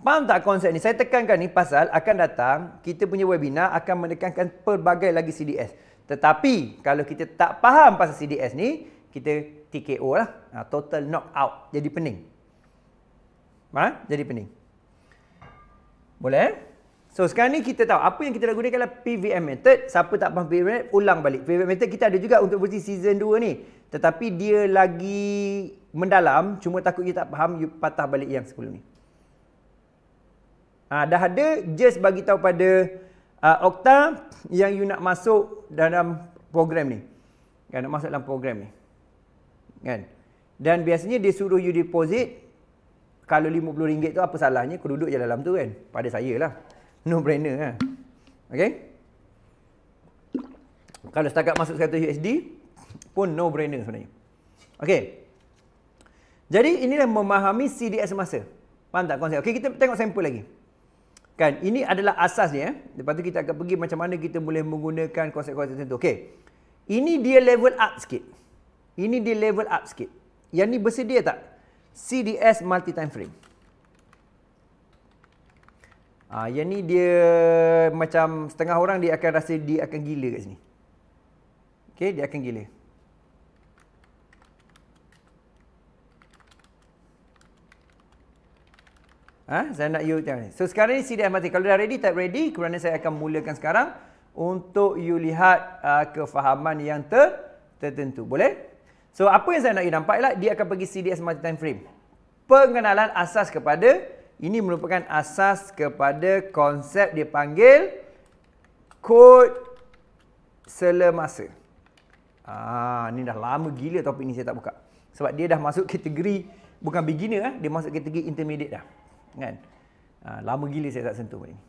A: Faham tak konsep ni? Saya tekankan ni pasal akan datang kita punya webinar akan menekankan pelbagai lagi CDS. Tetapi kalau kita tak faham pasal CDS ni, kita TKO lah. Ha, total knock out. Jadi pening. Ha? Jadi pening. Boleh? Eh? So sekarang ni kita tahu apa yang kita dah gunakan adalah PVM method. Siapa tak faham PVM method, ulang balik. PVM method kita ada juga untuk versi season 2 ni. Tetapi dia lagi mendalam. Cuma takut you tak faham, you patah balik yang sebelum ni. Ha, dah ada, just bagi tahu pada uh, Okta yang you nak masuk dalam program ni. Kan, nak masuk dalam program ni. Kan? Dan biasanya dia suruh you deposit. Kalau RM50 tu apa salahnya, kududuk je dalam tu kan. Pada saya lah no brainer lah. Okay? Kalau setakat masuk 100 USD, pun no brainer sebenarnya. Okay? Jadi, inilah memahami CDS masa, Faham tak konsep? Okay, kita tengok sampel lagi. Kan? Ini adalah asas ni. Eh. Lepas tu kita akan pergi macam mana kita boleh menggunakan konsep-konsep tertentu. Okay? Ini dia level up sikit. Ini dia level up sikit. Yang ni bersedia tak? CDS multi-time frame. Ah, yang ni dia macam setengah orang dia akan rasa dia akan gila kat sini. Okay, dia akan gila. Ah, ha? saya nak you tengok ni. So sekarang ni CDM mati. Kalau dah ready, type ready. Kerana saya akan mulakan sekarang untuk you lihat uh, kefahaman yang ter tertentu. Boleh? So apa yang saya nak you nampak ialah dia akan pergi CDS mati time frame. Pengenalan asas kepada ini merupakan asas kepada konsep dipanggil kod selemasa. Ah, ha, ini dah lama gila topik ini saya tak buka. Sebab dia dah masuk kategori bukan beginner ah, dia masuk kategori intermediate dah. Kan? Ah, lama gila saya tak sentuh benda ini.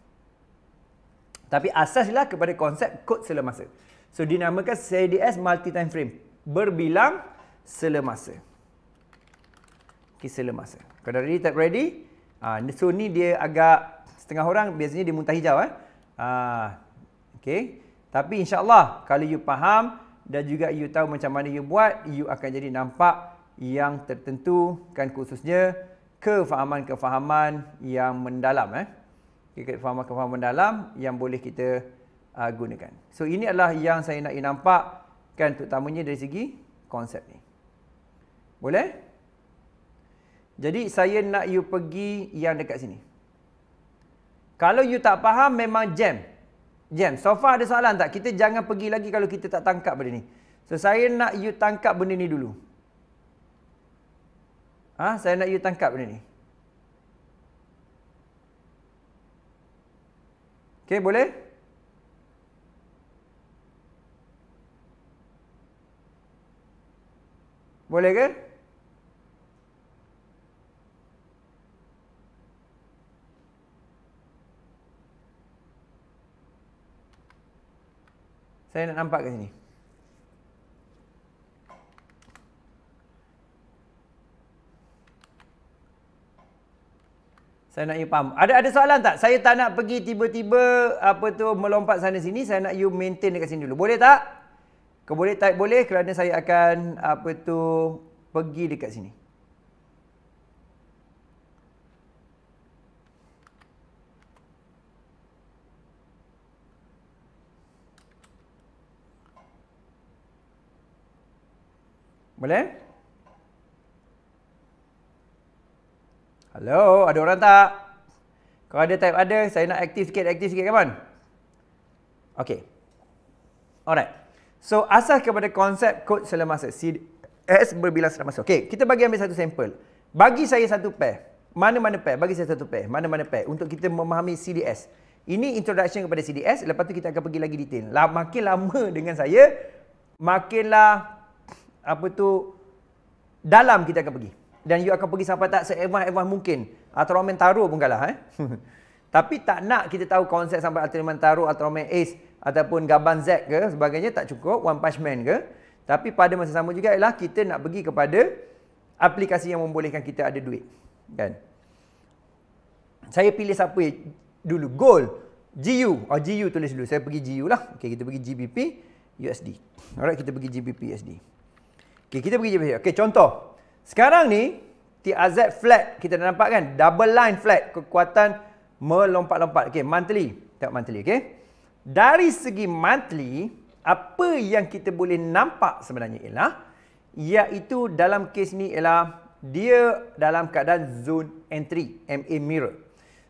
A: Tapi asaslah kepada konsep kod selemasa. So dinamakan CDS multi time frame, berbilang selemasa. Okey, selemasa. Kalau ready, tak ready? Uh, so ni dia agak setengah orang biasanya dia muntah hijau eh. Uh, ah, okay. Tapi insyaAllah kalau you faham dan juga you tahu macam mana you buat, you akan jadi nampak yang tertentu kan khususnya kefahaman-kefahaman yang mendalam. Eh. Kefahaman-kefahaman mendalam yang boleh kita uh, gunakan. So ini adalah yang saya nak nampak kan terutamanya dari segi konsep ni. Boleh? Jadi saya nak you pergi yang dekat sini. Kalau you tak faham memang jam. Jam. So far ada soalan tak? Kita jangan pergi lagi kalau kita tak tangkap benda ni. So saya nak you tangkap benda ni dulu. Ha? Saya nak you tangkap benda ni. Okay boleh? Boleh ke? Saya nak nampak kat sini. Saya nak you faham. Ada ada soalan tak? Saya tak nak pergi tiba-tiba apa tu melompat sana sini. Saya nak you maintain dekat sini dulu. Boleh tak? Kau boleh tak? Boleh kerana saya akan apa tu pergi dekat sini. Boleh? Hello, ada orang tak? Kalau ada type ada, saya nak aktif sikit, aktif sikit, come Okay. Alright. So, asas kepada konsep kod selemasa. S berbilang selemasa. Okay, kita bagi ambil satu sampel. Bagi saya satu pair. Mana-mana pair. Bagi saya satu pair. Mana-mana pair. Untuk kita memahami CDS. Ini introduction kepada CDS. Lepas tu kita akan pergi lagi detail. Makin lama dengan saya, makinlah apa tu dalam kita akan pergi dan you akan pergi sampai tak se advance mungkin atau ah, Ultraman taruh pun kalah eh [laughs] tapi tak nak kita tahu konsep sampai atau taruh atau Ultraman Ace ataupun Gaban Z ke sebagainya tak cukup One Punch Man ke tapi pada masa sama juga ialah kita nak pergi kepada aplikasi yang membolehkan kita ada duit kan saya pilih siapa dulu Gold GU oh GU tulis dulu saya pergi GU lah okay kita pergi GBP USD alright kita pergi GBP USD Okey, kita pergi jap. Okay contoh. Sekarang ni TAZ flat kita dah nampak kan? Double line flat kekuatan melompat-lompat. Okay monthly. Tengok monthly, Okay Dari segi monthly, apa yang kita boleh nampak sebenarnya ialah iaitu dalam kes ni ialah dia dalam keadaan zone entry, MA mirror.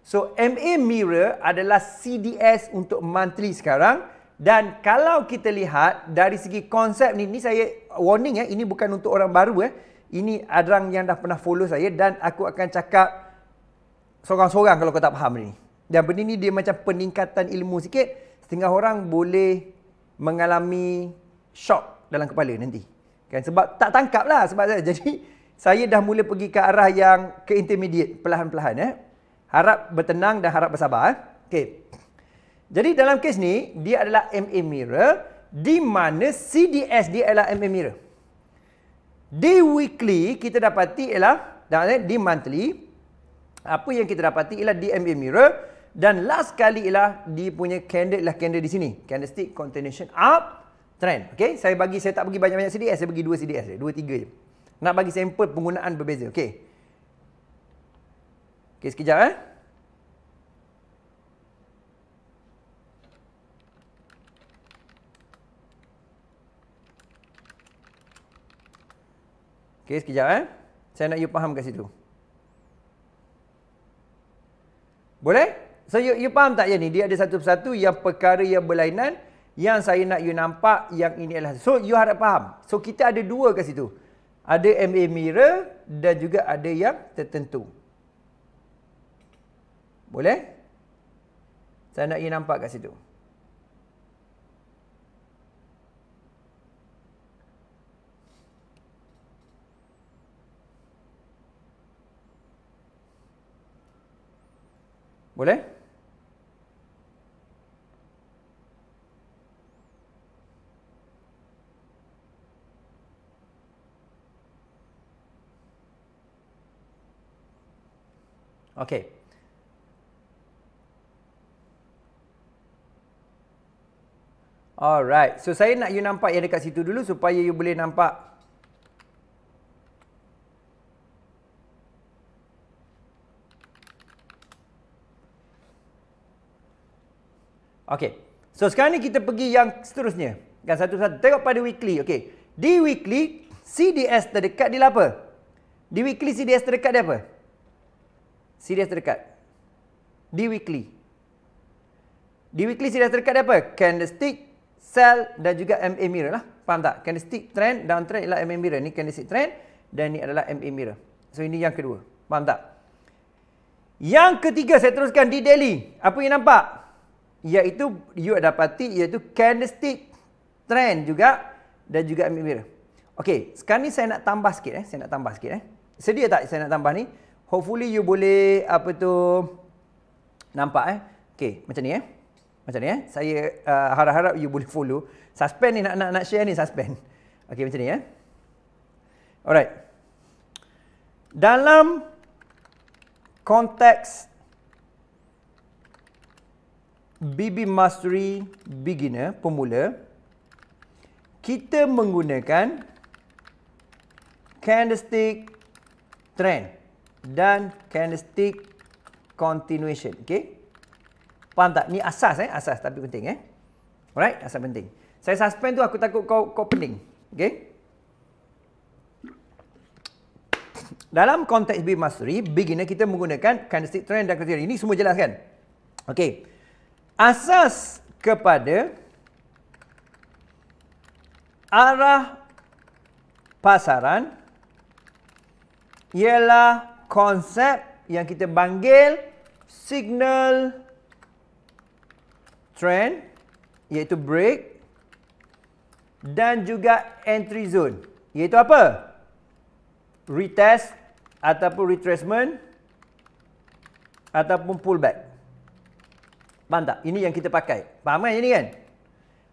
A: So, MA mirror adalah CDS untuk monthly sekarang. Dan kalau kita lihat dari segi konsep ni, ni saya warning ya, ini bukan untuk orang baru ya. Ini adrang yang dah pernah follow saya dan aku akan cakap seorang-seorang kalau kau tak faham ni. Dan benda ni dia macam peningkatan ilmu sikit. Setengah orang boleh mengalami shock dalam kepala nanti. Kan? Sebab tak tangkap lah. Sebab saya. [laughs] Jadi saya dah mula pergi ke arah yang ke intermediate pelahan-pelahan. Eh. Harap bertenang dan harap bersabar. Eh. Okay. Jadi dalam kes ni, dia adalah MA mirror di mana CDS dia adalah MA mirror. Di weekly, kita dapati ialah, eh, di monthly, apa yang kita dapati ialah di MA mirror dan last kali ialah dia punya candle ialah candle di sini. Candlestick continuation up trend. Okay, saya bagi, saya tak bagi banyak-banyak CDS, saya bagi dua CDS je, 2-3 je. Nak bagi sampel penggunaan berbeza. Okay. Okay, sekejap eh. Okey, sekejap eh. Saya nak you faham kat situ. Boleh? So, you, you faham tak ya ni? Dia ada satu persatu yang perkara yang berlainan yang saya nak you nampak yang ini adalah. So, you harap faham. So, kita ada dua kat situ. Ada MA mirror dan juga ada yang tertentu. Boleh? Saya nak you nampak kat situ. Boleh? Boleh? Okey. Alright, so saya nak you nampak yang dekat situ dulu supaya you boleh nampak Okey, So sekarang ni kita pergi yang seterusnya. Kan satu-satu. Tengok pada weekly. Okey, Di weekly, CDS terdekat di apa? Di weekly, CDS terdekat dia apa? CDS terdekat. Di weekly. Di weekly, CDS terdekat dia apa? Candlestick, sell dan juga MA mirror lah. Faham tak? Candlestick, trend, trend ialah MA mirror. Ni candlestick trend dan ni adalah MA mirror. So ini yang kedua. Faham tak? Yang ketiga saya teruskan di daily. Apa yang nampak? iaitu you dapati iaitu candlestick trend juga dan juga mirror. Okey, sekarang ni saya nak tambah sikit eh, saya nak tambah sikit eh. Sedia tak saya nak tambah ni? Hopefully you boleh apa tu nampak eh. Okey, macam ni eh. Macam ni eh. Saya uh, harap-harap you boleh follow. Suspend ni nak nak nak share ni suspend. Okey, macam ni eh. Alright. Dalam konteks BB Mastery Beginner, pemula, kita menggunakan candlestick trend dan candlestick continuation. Okay? Faham tak? Ni asas eh? Asas tapi penting eh? Alright? Asas penting. Saya suspend tu aku takut kau kau pening. Okay? Dalam konteks BB Mastery, beginner kita menggunakan candlestick trend dan continuation. Ini semua jelas kan? Okay asas kepada arah pasaran ialah konsep yang kita panggil signal trend iaitu break dan juga entry zone iaitu apa? retest ataupun retracement ataupun pullback. Faham tak? Ini yang kita pakai. Faham kan ini kan?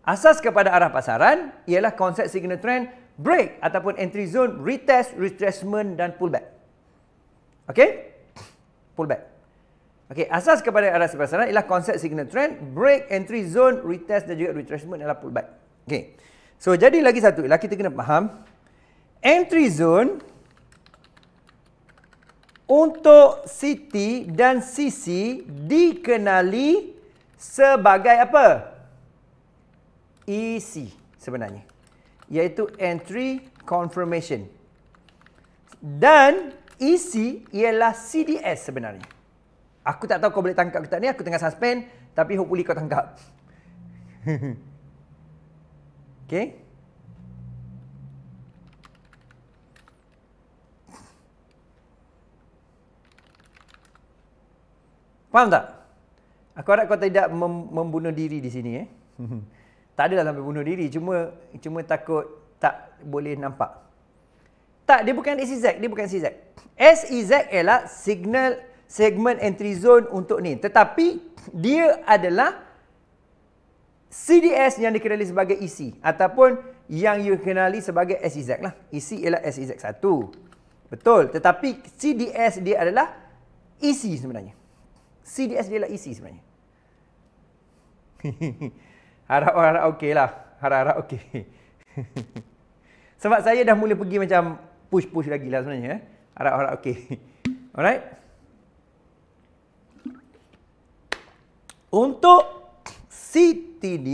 A: Asas kepada arah pasaran ialah konsep signal trend break ataupun entry zone, retest, retracement dan pullback. Okay? Pullback. Okay, asas kepada arah pasaran ialah konsep signal trend break, entry zone, retest dan juga retracement adalah pullback. Okay. So, jadi lagi satu ialah kita kena faham entry zone untuk CT dan CC dikenali dikenali sebagai apa? EC sebenarnya. Iaitu entry confirmation. Dan EC ialah CDS sebenarnya. Aku tak tahu kau boleh tangkap ke tak ni. Aku tengah suspend. Tapi hopefully kau tangkap. [laughs] okay. Faham tak? Aku harap kau tidak mem- membunuh diri di sini eh. [laughs] tak adalah sampai bunuh diri, cuma cuma takut tak boleh nampak. Tak, dia bukan SEZ, dia bukan SEZ. SEZ ialah signal segment entry zone untuk ni. Tetapi dia adalah CDS yang dikenali sebagai EC ataupun yang you kenali sebagai SEZ lah. EC ialah SEZ 1. Betul. Tetapi CDS dia adalah EC sebenarnya. CDS dia adalah EC sebenarnya. Harap-harap [laughs] okey lah. Harap-harap okey. [laughs] Sebab saya dah mula pergi macam push-push lagi lah sebenarnya. Harap-harap eh. okey. [laughs] Alright. Untuk CTD,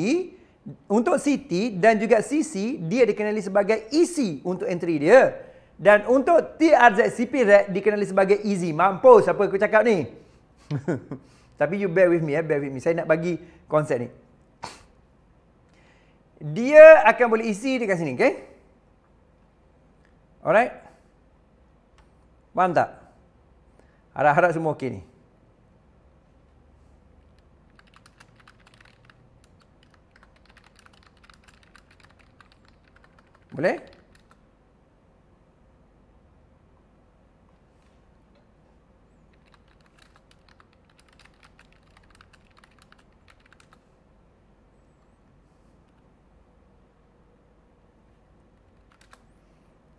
A: untuk CT dan juga CC, dia dikenali sebagai EC untuk entry dia. Dan untuk TRZ, CPZ dikenali sebagai easy. Mampus apa aku cakap ni. Tapi you bear with me, eh, bear with me. Saya nak bagi konsep ni. Dia akan boleh isi dekat sini, okay? Alright? Faham tak? Harap-harap semua okay ni. Boleh?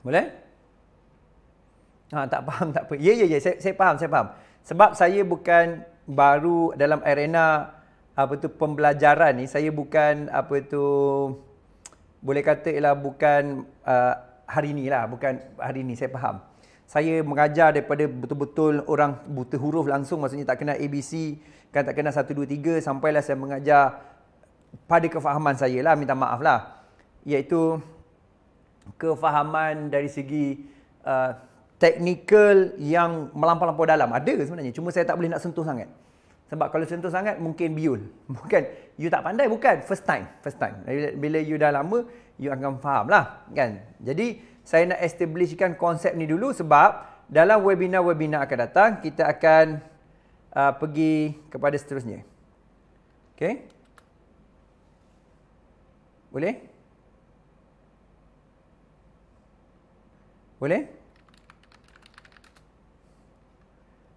A: Boleh? Ha, tak faham, tak apa. Ya, ya, ya. Saya, saya faham, saya faham. Sebab saya bukan baru dalam arena apa tu pembelajaran ni. Saya bukan apa tu boleh kata ialah bukan uh, hari ni lah. Bukan hari ni, saya faham. Saya mengajar daripada betul-betul orang buta huruf langsung. Maksudnya tak kena ABC, kan tak kena 1, 2, 3. Sampailah saya mengajar pada kefahaman saya lah. Minta maaf lah. Iaitu kefahaman dari segi uh, teknikal yang melampau-lampau dalam ada sebenarnya cuma saya tak boleh nak sentuh sangat sebab kalau sentuh sangat mungkin biul [laughs] bukan you tak pandai bukan first time first time bila you dah lama you akan faham lah kan jadi saya nak establishkan konsep ni dulu sebab dalam webinar-webinar akan datang kita akan uh, pergi kepada seterusnya okey boleh Boleh?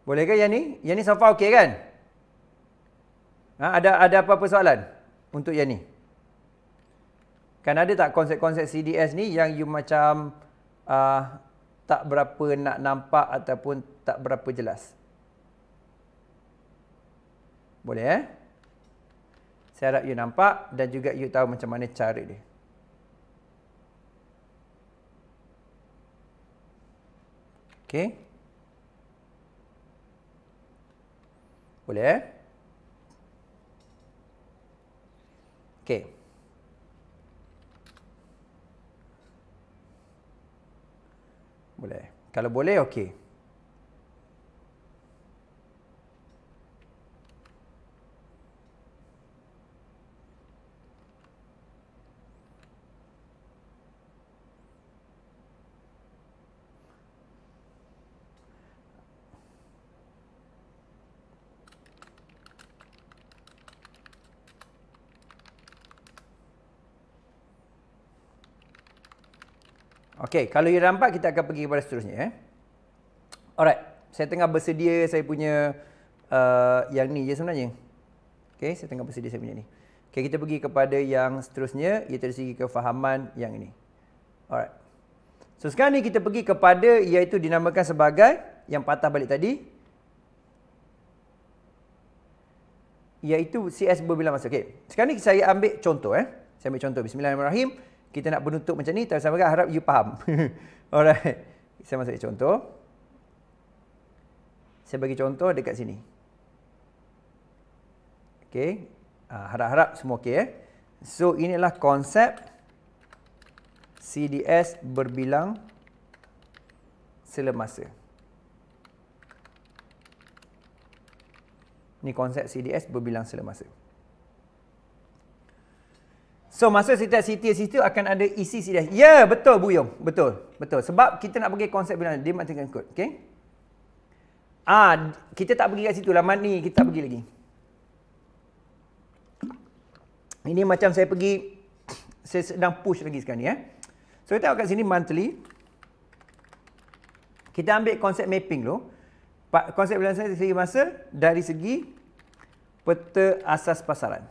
A: Boleh ke yang ni? Yang ni so far okey kan? Ha, ada ada apa-apa soalan untuk yang ni? Kan ada tak konsep-konsep CDS ni yang you macam uh, tak berapa nak nampak ataupun tak berapa jelas? Boleh eh? Saya harap you nampak dan juga you tahu macam mana cara dia. ok? Boleh? Ok. Boleh. Kalau boleh, okey. Okey, kalau you nampak kita akan pergi kepada seterusnya eh. Alright, saya tengah bersedia saya punya uh, yang ni je sebenarnya. Okey, saya tengah bersedia saya punya ni. Okey, kita pergi kepada yang seterusnya, ia dari segi kefahaman yang ini. Alright. So sekarang ni kita pergi kepada iaitu dinamakan sebagai yang patah balik tadi. Iaitu CS berbilang masa. Okey, sekarang ni saya ambil contoh eh. Saya ambil contoh. Bismillahirrahmanirrahim kita nak penutup macam ni, tuan-tuan sahabat harap you faham. [laughs] Alright. Saya masuk contoh. Saya bagi contoh dekat sini. Okay. Ah, harap-harap semua okay. Eh. So, inilah konsep CDS berbilang selemasa. Ini konsep CDS berbilang selemasa. So masa setiap city situ akan ada isi sidah. Ya, yeah, betul Bu Yong. Betul. Betul. Sebab kita nak pergi konsep bilangan. Dia matikan kod. Okay. Ah, kita tak pergi kat situ lah. Mat ni kita tak pergi lagi. Ini macam saya pergi. Saya sedang push lagi sekarang ni. Eh. So kita tengok kat sini monthly. Kita ambil konsep mapping dulu. Konsep bilangan saya dari segi masa. Dari segi peta asas pasaran.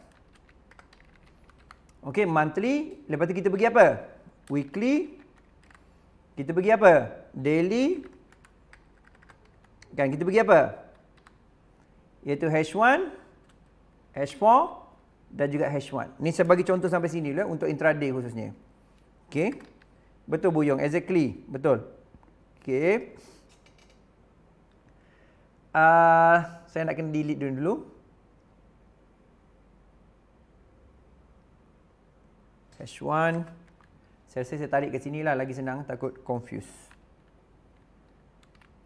A: Okey, monthly. Lepas tu kita pergi apa? Weekly. Kita pergi apa? Daily. Kan kita pergi apa? Iaitu H1, H4 dan juga H1. Ni saya bagi contoh sampai sini lah untuk intraday khususnya. Okey. Betul Bu Yong, exactly. Betul. Okey. Uh, saya nak kena delete dulu. -dulu. H1 Saya rasa saya tarik ke sini lah lagi senang takut confuse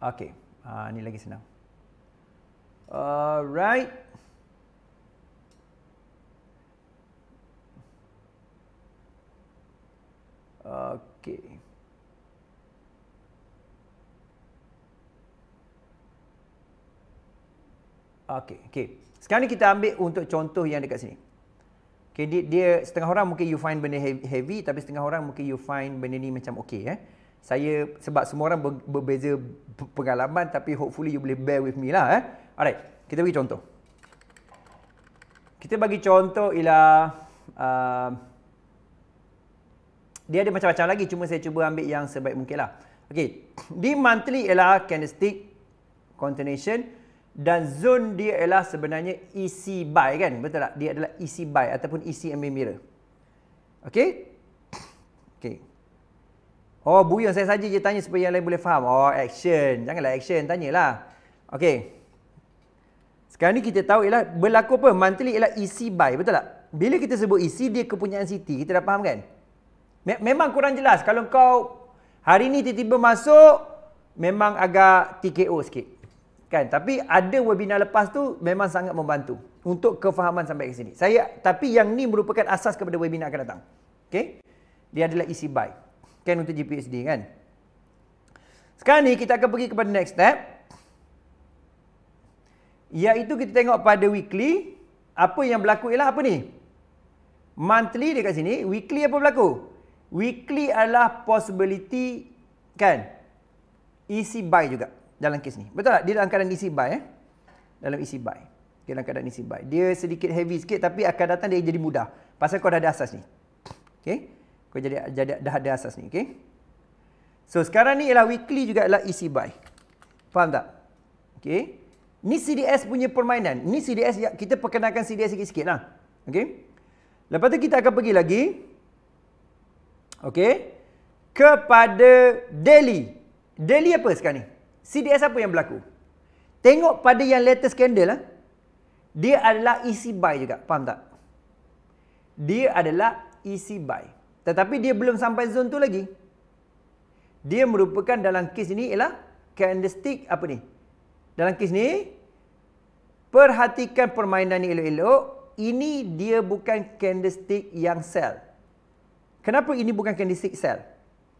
A: Okay ha, Ni lagi senang Alright Okay Okay, okay. Sekarang ni kita ambil untuk contoh yang dekat sini. Okay, dia setengah orang mungkin you find benda heavy tapi setengah orang mungkin you find benda ni macam okey eh. Saya sebab semua orang ber, berbeza pengalaman tapi hopefully you boleh bear with me lah eh. Alright, kita bagi contoh. Kita bagi contoh ialah uh, dia ada macam-macam lagi cuma saya cuba ambil yang sebaik mungkin lah. Okay, [clears throat] di monthly ialah candlestick continuation dan zone dia ialah sebenarnya EC buy kan betul tak dia adalah EC buy ataupun EC MA mirror okay? [coughs] Okay. oh buyung saya saja je tanya supaya yang lain boleh faham oh action janganlah action tanyalah Okay. sekarang ni kita tahu ialah berlaku apa monthly ialah EC buy betul tak bila kita sebut EC dia kepunyaan Siti kita dah faham kan memang kurang jelas kalau kau hari ni tiba-tiba masuk memang agak TKO sikit Kan? Tapi ada webinar lepas tu memang sangat membantu untuk kefahaman sampai ke sini. Saya tapi yang ni merupakan asas kepada webinar akan datang. Okey? Dia adalah isi baik. Kan untuk GPSD kan? Sekarang ni kita akan pergi kepada next step. Iaitu kita tengok pada weekly apa yang berlaku ialah apa ni? Monthly dia kat sini, weekly apa berlaku? Weekly adalah possibility kan? Isi buy juga dalam kes ni. Betul tak? Dia dalam keadaan isi bay. eh. Dalam isi bay, Okay, dalam keadaan isi bay. Dia sedikit heavy sikit tapi akan datang dia jadi mudah. Pasal kau dah ada asas ni. Okay. Kau jadi, jadi dah ada asas ni. Okay. So sekarang ni ialah weekly juga ialah isi bay. Faham tak? Okay. Ni CDS punya permainan. Ni CDS yang kita perkenalkan CDS sikit-sikit lah. Okay. Lepas tu kita akan pergi lagi. Okay. Kepada daily. Daily apa sekarang ni? CDS apa yang berlaku? Tengok pada yang latest candle lah. Dia adalah easy buy juga. Faham tak? Dia adalah easy buy. Tetapi dia belum sampai zone tu lagi. Dia merupakan dalam kes ini ialah candlestick apa ni? Dalam kes ni perhatikan permainan ni elok-elok. Ini dia bukan candlestick yang sell. Kenapa ini bukan candlestick sell?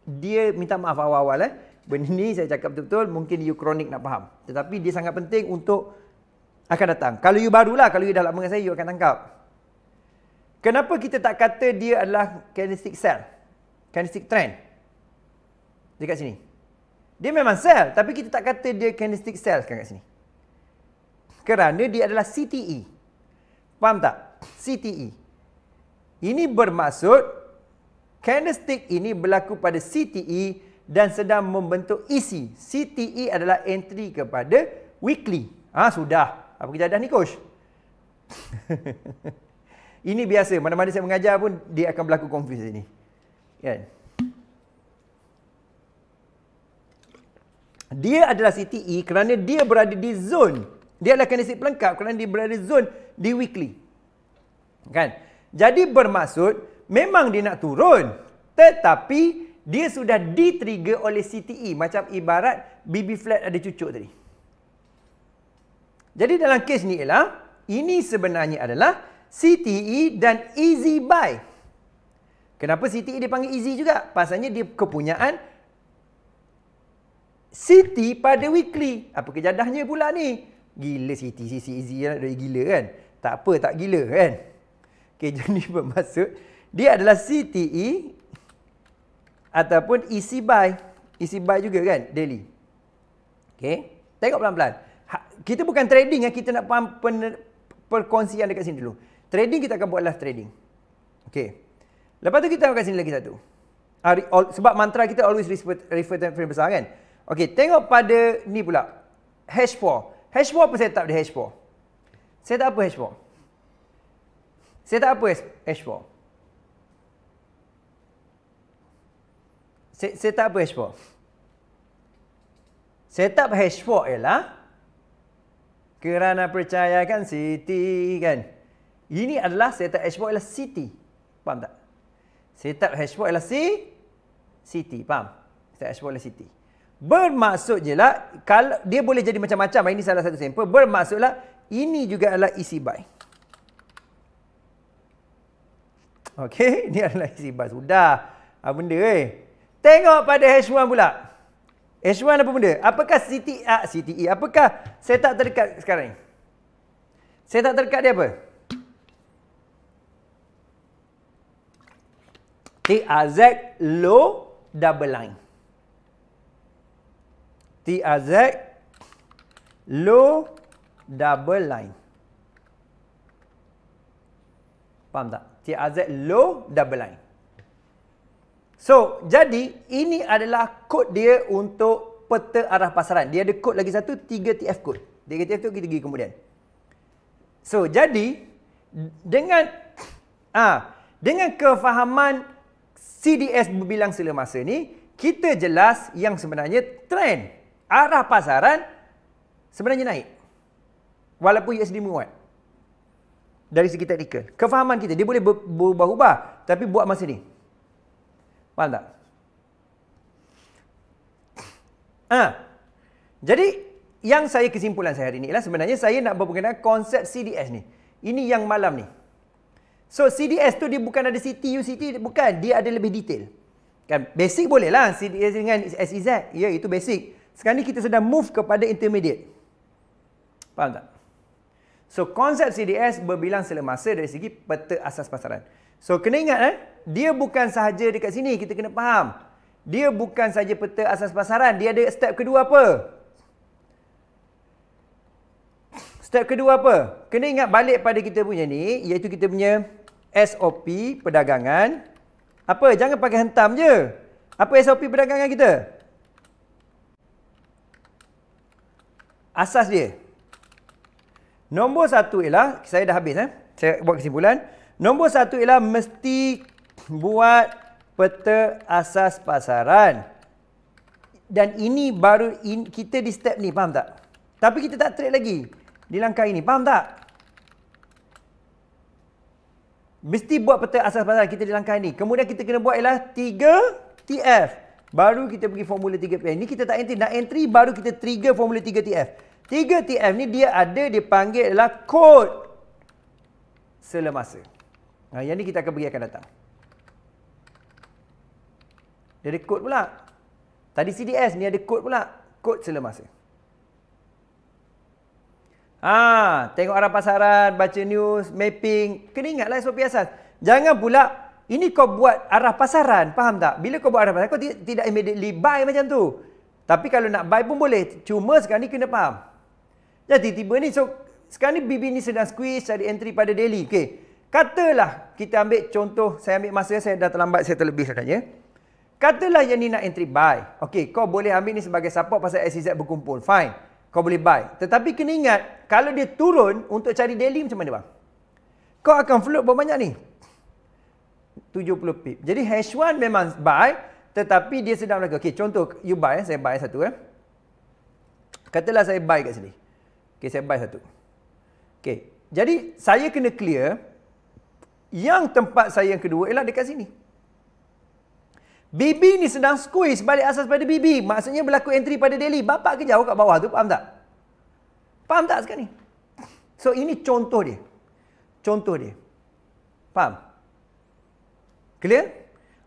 A: Dia minta maaf awal-awal eh. Benda ni saya cakap betul-betul mungkin you kronik nak faham. Tetapi dia sangat penting untuk akan datang. Kalau you barulah, kalau you dah lama dengan saya, you akan tangkap. Kenapa kita tak kata dia adalah kinetic cell? Kinetic trend. Dekat sini. Dia memang sel tapi kita tak kata dia kinetic cell sekarang kat sini. Kerana dia adalah CTE. Faham tak? CTE. Ini bermaksud kinetic ini berlaku pada CTE dan sedang membentuk isi. E CTE adalah entry kepada weekly. Ah ha, sudah. Apa kita dah ni coach? [laughs] ini biasa mana-mana saya mengajar pun dia akan berlaku confuse ini. Kan? Dia adalah CTE kerana dia berada di zone. Dia adalah kinesik pelengkap kerana dia berada di zone di weekly. Kan? Jadi bermaksud memang dia nak turun tetapi dia sudah di oleh CTE macam ibarat BB flat ada cucuk tadi. Jadi dalam kes ni ialah ini sebenarnya adalah CTE dan easy buy. Kenapa CTE dipanggil easy juga? Pasalnya dia kepunyaan CT e pada weekly. Apa kejadahnya pula ni? Gila CT, CC, easy lah. Dari gila kan? Tak apa, tak gila kan? Okay, [laughs] jadi bermaksud dia adalah CTE ataupun isi buy isi buy juga kan daily Okay, tengok pelan-pelan ha, kita bukan trading yang kita nak paham pen- perkongsian dekat sini dulu trading kita akan buat live trading Okay, lepas tu kita akan sini lagi satu ha, sebab mantra kita always refer, refer time frame besar kan Okay, tengok pada ni pula H4 H4 apa setup dia H4 setup apa H4 setup apa H4 Set up Setup hashpot. Setup hashpot ialah kerana percayakan Siti kan. Ini adalah set setup hashpot ialah Siti. Faham tak? Set Setup hashpot ialah si Siti. Faham? Setup hashpot ialah Siti. Bermaksud je lah, kalau, dia boleh jadi macam-macam. Ini salah satu sampel. Bermaksudlah, ini juga adalah isi e by. Okey, [laughs] ini adalah isi e by. Sudah. Apa benda eh? Tengok pada H1 pula. H1 apa benda? Apakah CTE? Ah, CTE. Apakah setup terdekat sekarang ni? Setup terdekat dia apa? TAZ low double line. TAZ low double line. Faham tak? TAZ low double line. So, jadi ini adalah kod dia untuk peta arah pasaran. Dia ada kod lagi satu, 3TF kod. 3TF tu kita pergi kemudian. So, jadi dengan ah dengan kefahaman CDS berbilang sila masa ni, kita jelas yang sebenarnya trend arah pasaran sebenarnya naik. Walaupun USD menguat. Dari segi teknikal. Kefahaman kita, dia boleh berubah-ubah. Tapi buat masa ni. Faham tak? Ha. Jadi, yang saya kesimpulan saya hari ini ialah sebenarnya saya nak berkenaan konsep CDS ni. Ini yang malam ni. So, CDS tu dia bukan ada CTU, CTU, bukan. Dia ada lebih detail. Kan? Basic boleh lah. CDS dengan SEZ. Ya, yeah, itu basic. Sekarang ni kita sedang move kepada intermediate. Faham tak? So, konsep CDS berbilang selemasa dari segi peta asas pasaran. So kena ingat eh, dia bukan sahaja dekat sini kita kena faham. Dia bukan sahaja peta asas pasaran, dia ada step kedua apa? Step kedua apa? Kena ingat balik pada kita punya ni, iaitu kita punya SOP perdagangan. Apa? Jangan pakai hentam je. Apa SOP perdagangan kita? Asas dia. Nombor satu ialah, saya dah habis. Eh? Saya buat kesimpulan. Kesimpulan. Nombor satu ialah mesti buat peta asas pasaran. Dan ini baru in, kita di step ni, faham tak? Tapi kita tak trade lagi di langkah ini, faham tak? Mesti buat peta asas pasaran kita di langkah ini. Kemudian kita kena buat ialah 3 TF. Baru kita pergi formula 3 TF. Ini kita tak entry. Nak entry baru kita trigger formula 3 TF. 3 TF ni dia ada dipanggil ialah code selemasa. Ha, yang ni kita akan beri akan datang. Dia ada kod pula. Tadi CDS ni ada kod pula. Kod selemasa. Ha, tengok arah pasaran, baca news, mapping. Kena lah, SOP asas. Jangan pula ini kau buat arah pasaran. Faham tak? Bila kau buat arah pasaran, kau tidak immediately buy macam tu. Tapi kalau nak buy pun boleh. Cuma sekarang ni kena faham. Jadi tiba-tiba ni, so sekarang ni BB ni sedang squeeze cari entry pada daily. Okay. Katalah kita ambil contoh, saya ambil masa saya dah terlambat, saya terlebih sebenarnya. Katalah yang ni nak entry buy. Okey, kau boleh ambil ni sebagai support pasal SCZ berkumpul. Fine. Kau boleh buy. Tetapi kena ingat, kalau dia turun untuk cari daily macam mana bang? Kau akan float berapa banyak ni? 70 pip. Jadi H1 memang buy, tetapi dia sedang berlaku. Okey, contoh you buy, eh, saya buy satu. Eh. Katalah saya buy kat sini. Okey, saya buy satu. Okey, jadi saya kena clear yang tempat saya yang kedua ialah dekat sini. Bibi ni sedang squeeze balik asas pada bibi. Maksudnya berlaku entry pada Delhi. Bapak ke jauh kat bawah tu, faham tak? Faham tak sekarang ni? So ini contoh dia. Contoh dia. Faham? Clear?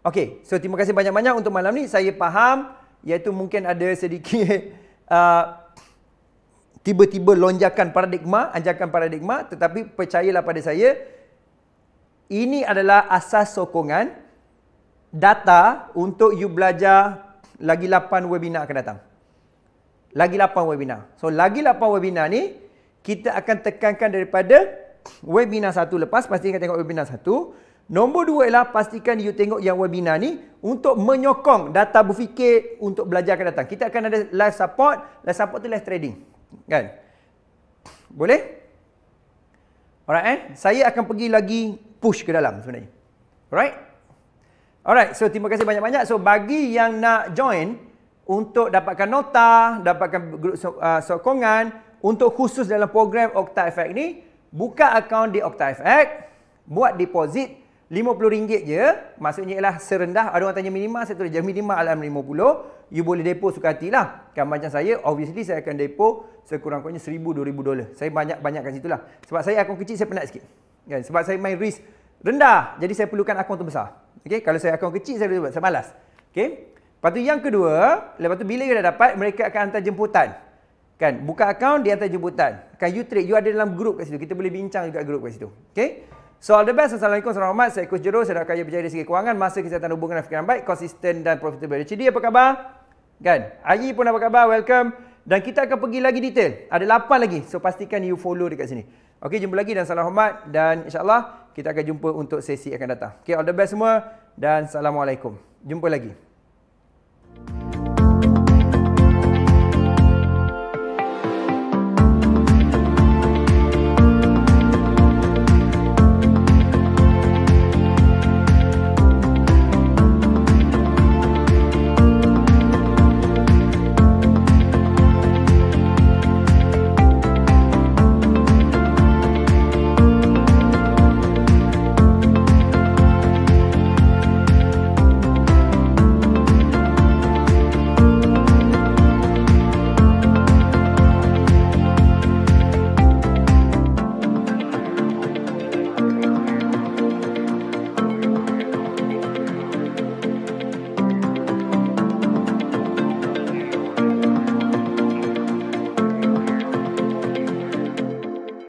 A: Okay, so terima kasih banyak-banyak untuk malam ni. Saya faham iaitu mungkin ada sedikit [laughs] uh, tiba-tiba lonjakan paradigma, anjakan paradigma. Tetapi percayalah pada saya ini adalah asas sokongan data untuk you belajar lagi 8 webinar akan datang. Lagi 8 webinar. So lagi 8 webinar ni kita akan tekankan daripada webinar satu lepas pastikan tengok webinar satu. Nombor dua ialah pastikan you tengok yang webinar ni untuk menyokong data berfikir untuk belajar akan datang. Kita akan ada live support. Live support tu live trading. Kan? Boleh? Alright eh? Saya akan pergi lagi push ke dalam sebenarnya. Alright? Alright, so terima kasih banyak-banyak. So bagi yang nak join untuk dapatkan nota, dapatkan grup uh, sokongan untuk khusus dalam program OctaFX ni, buka akaun di OctaFX, buat deposit RM50 je. Maksudnya ialah serendah. Ada orang tanya minima, saya tulis jam minima alam RM50. You boleh depo suka hati lah. Kan macam saya, obviously saya akan depo sekurang-kurangnya RM1,000, RM2,000. Saya banyak-banyakkan situ lah. Sebab saya akun kecil, saya penat sikit kan sebab saya main risk rendah jadi saya perlukan akaun besar. Okay, kalau saya akaun kecil saya buat saya malas okey lepas tu yang kedua lepas tu bila dia dah dapat mereka akan hantar jemputan kan buka akaun dia hantar jemputan kan you trade you ada dalam grup kat situ kita boleh bincang juga grup kat situ Okay. So all the best. Assalamualaikum. Assalamualaikum. Saya Kus Jero. Saya dah kaya berjaya dari segi kewangan. Masa kesihatan hubungan dan fikiran baik. Konsisten dan profitable. Cik apa khabar? Kan? Ayi pun apa khabar? Welcome. Dan kita akan pergi lagi detail. Ada 8 lagi. So pastikan you follow dekat sini. Okey, jumpa lagi dan salam hormat dan insyaAllah kita akan jumpa untuk sesi akan datang. Okey, all the best semua dan Assalamualaikum. Jumpa lagi.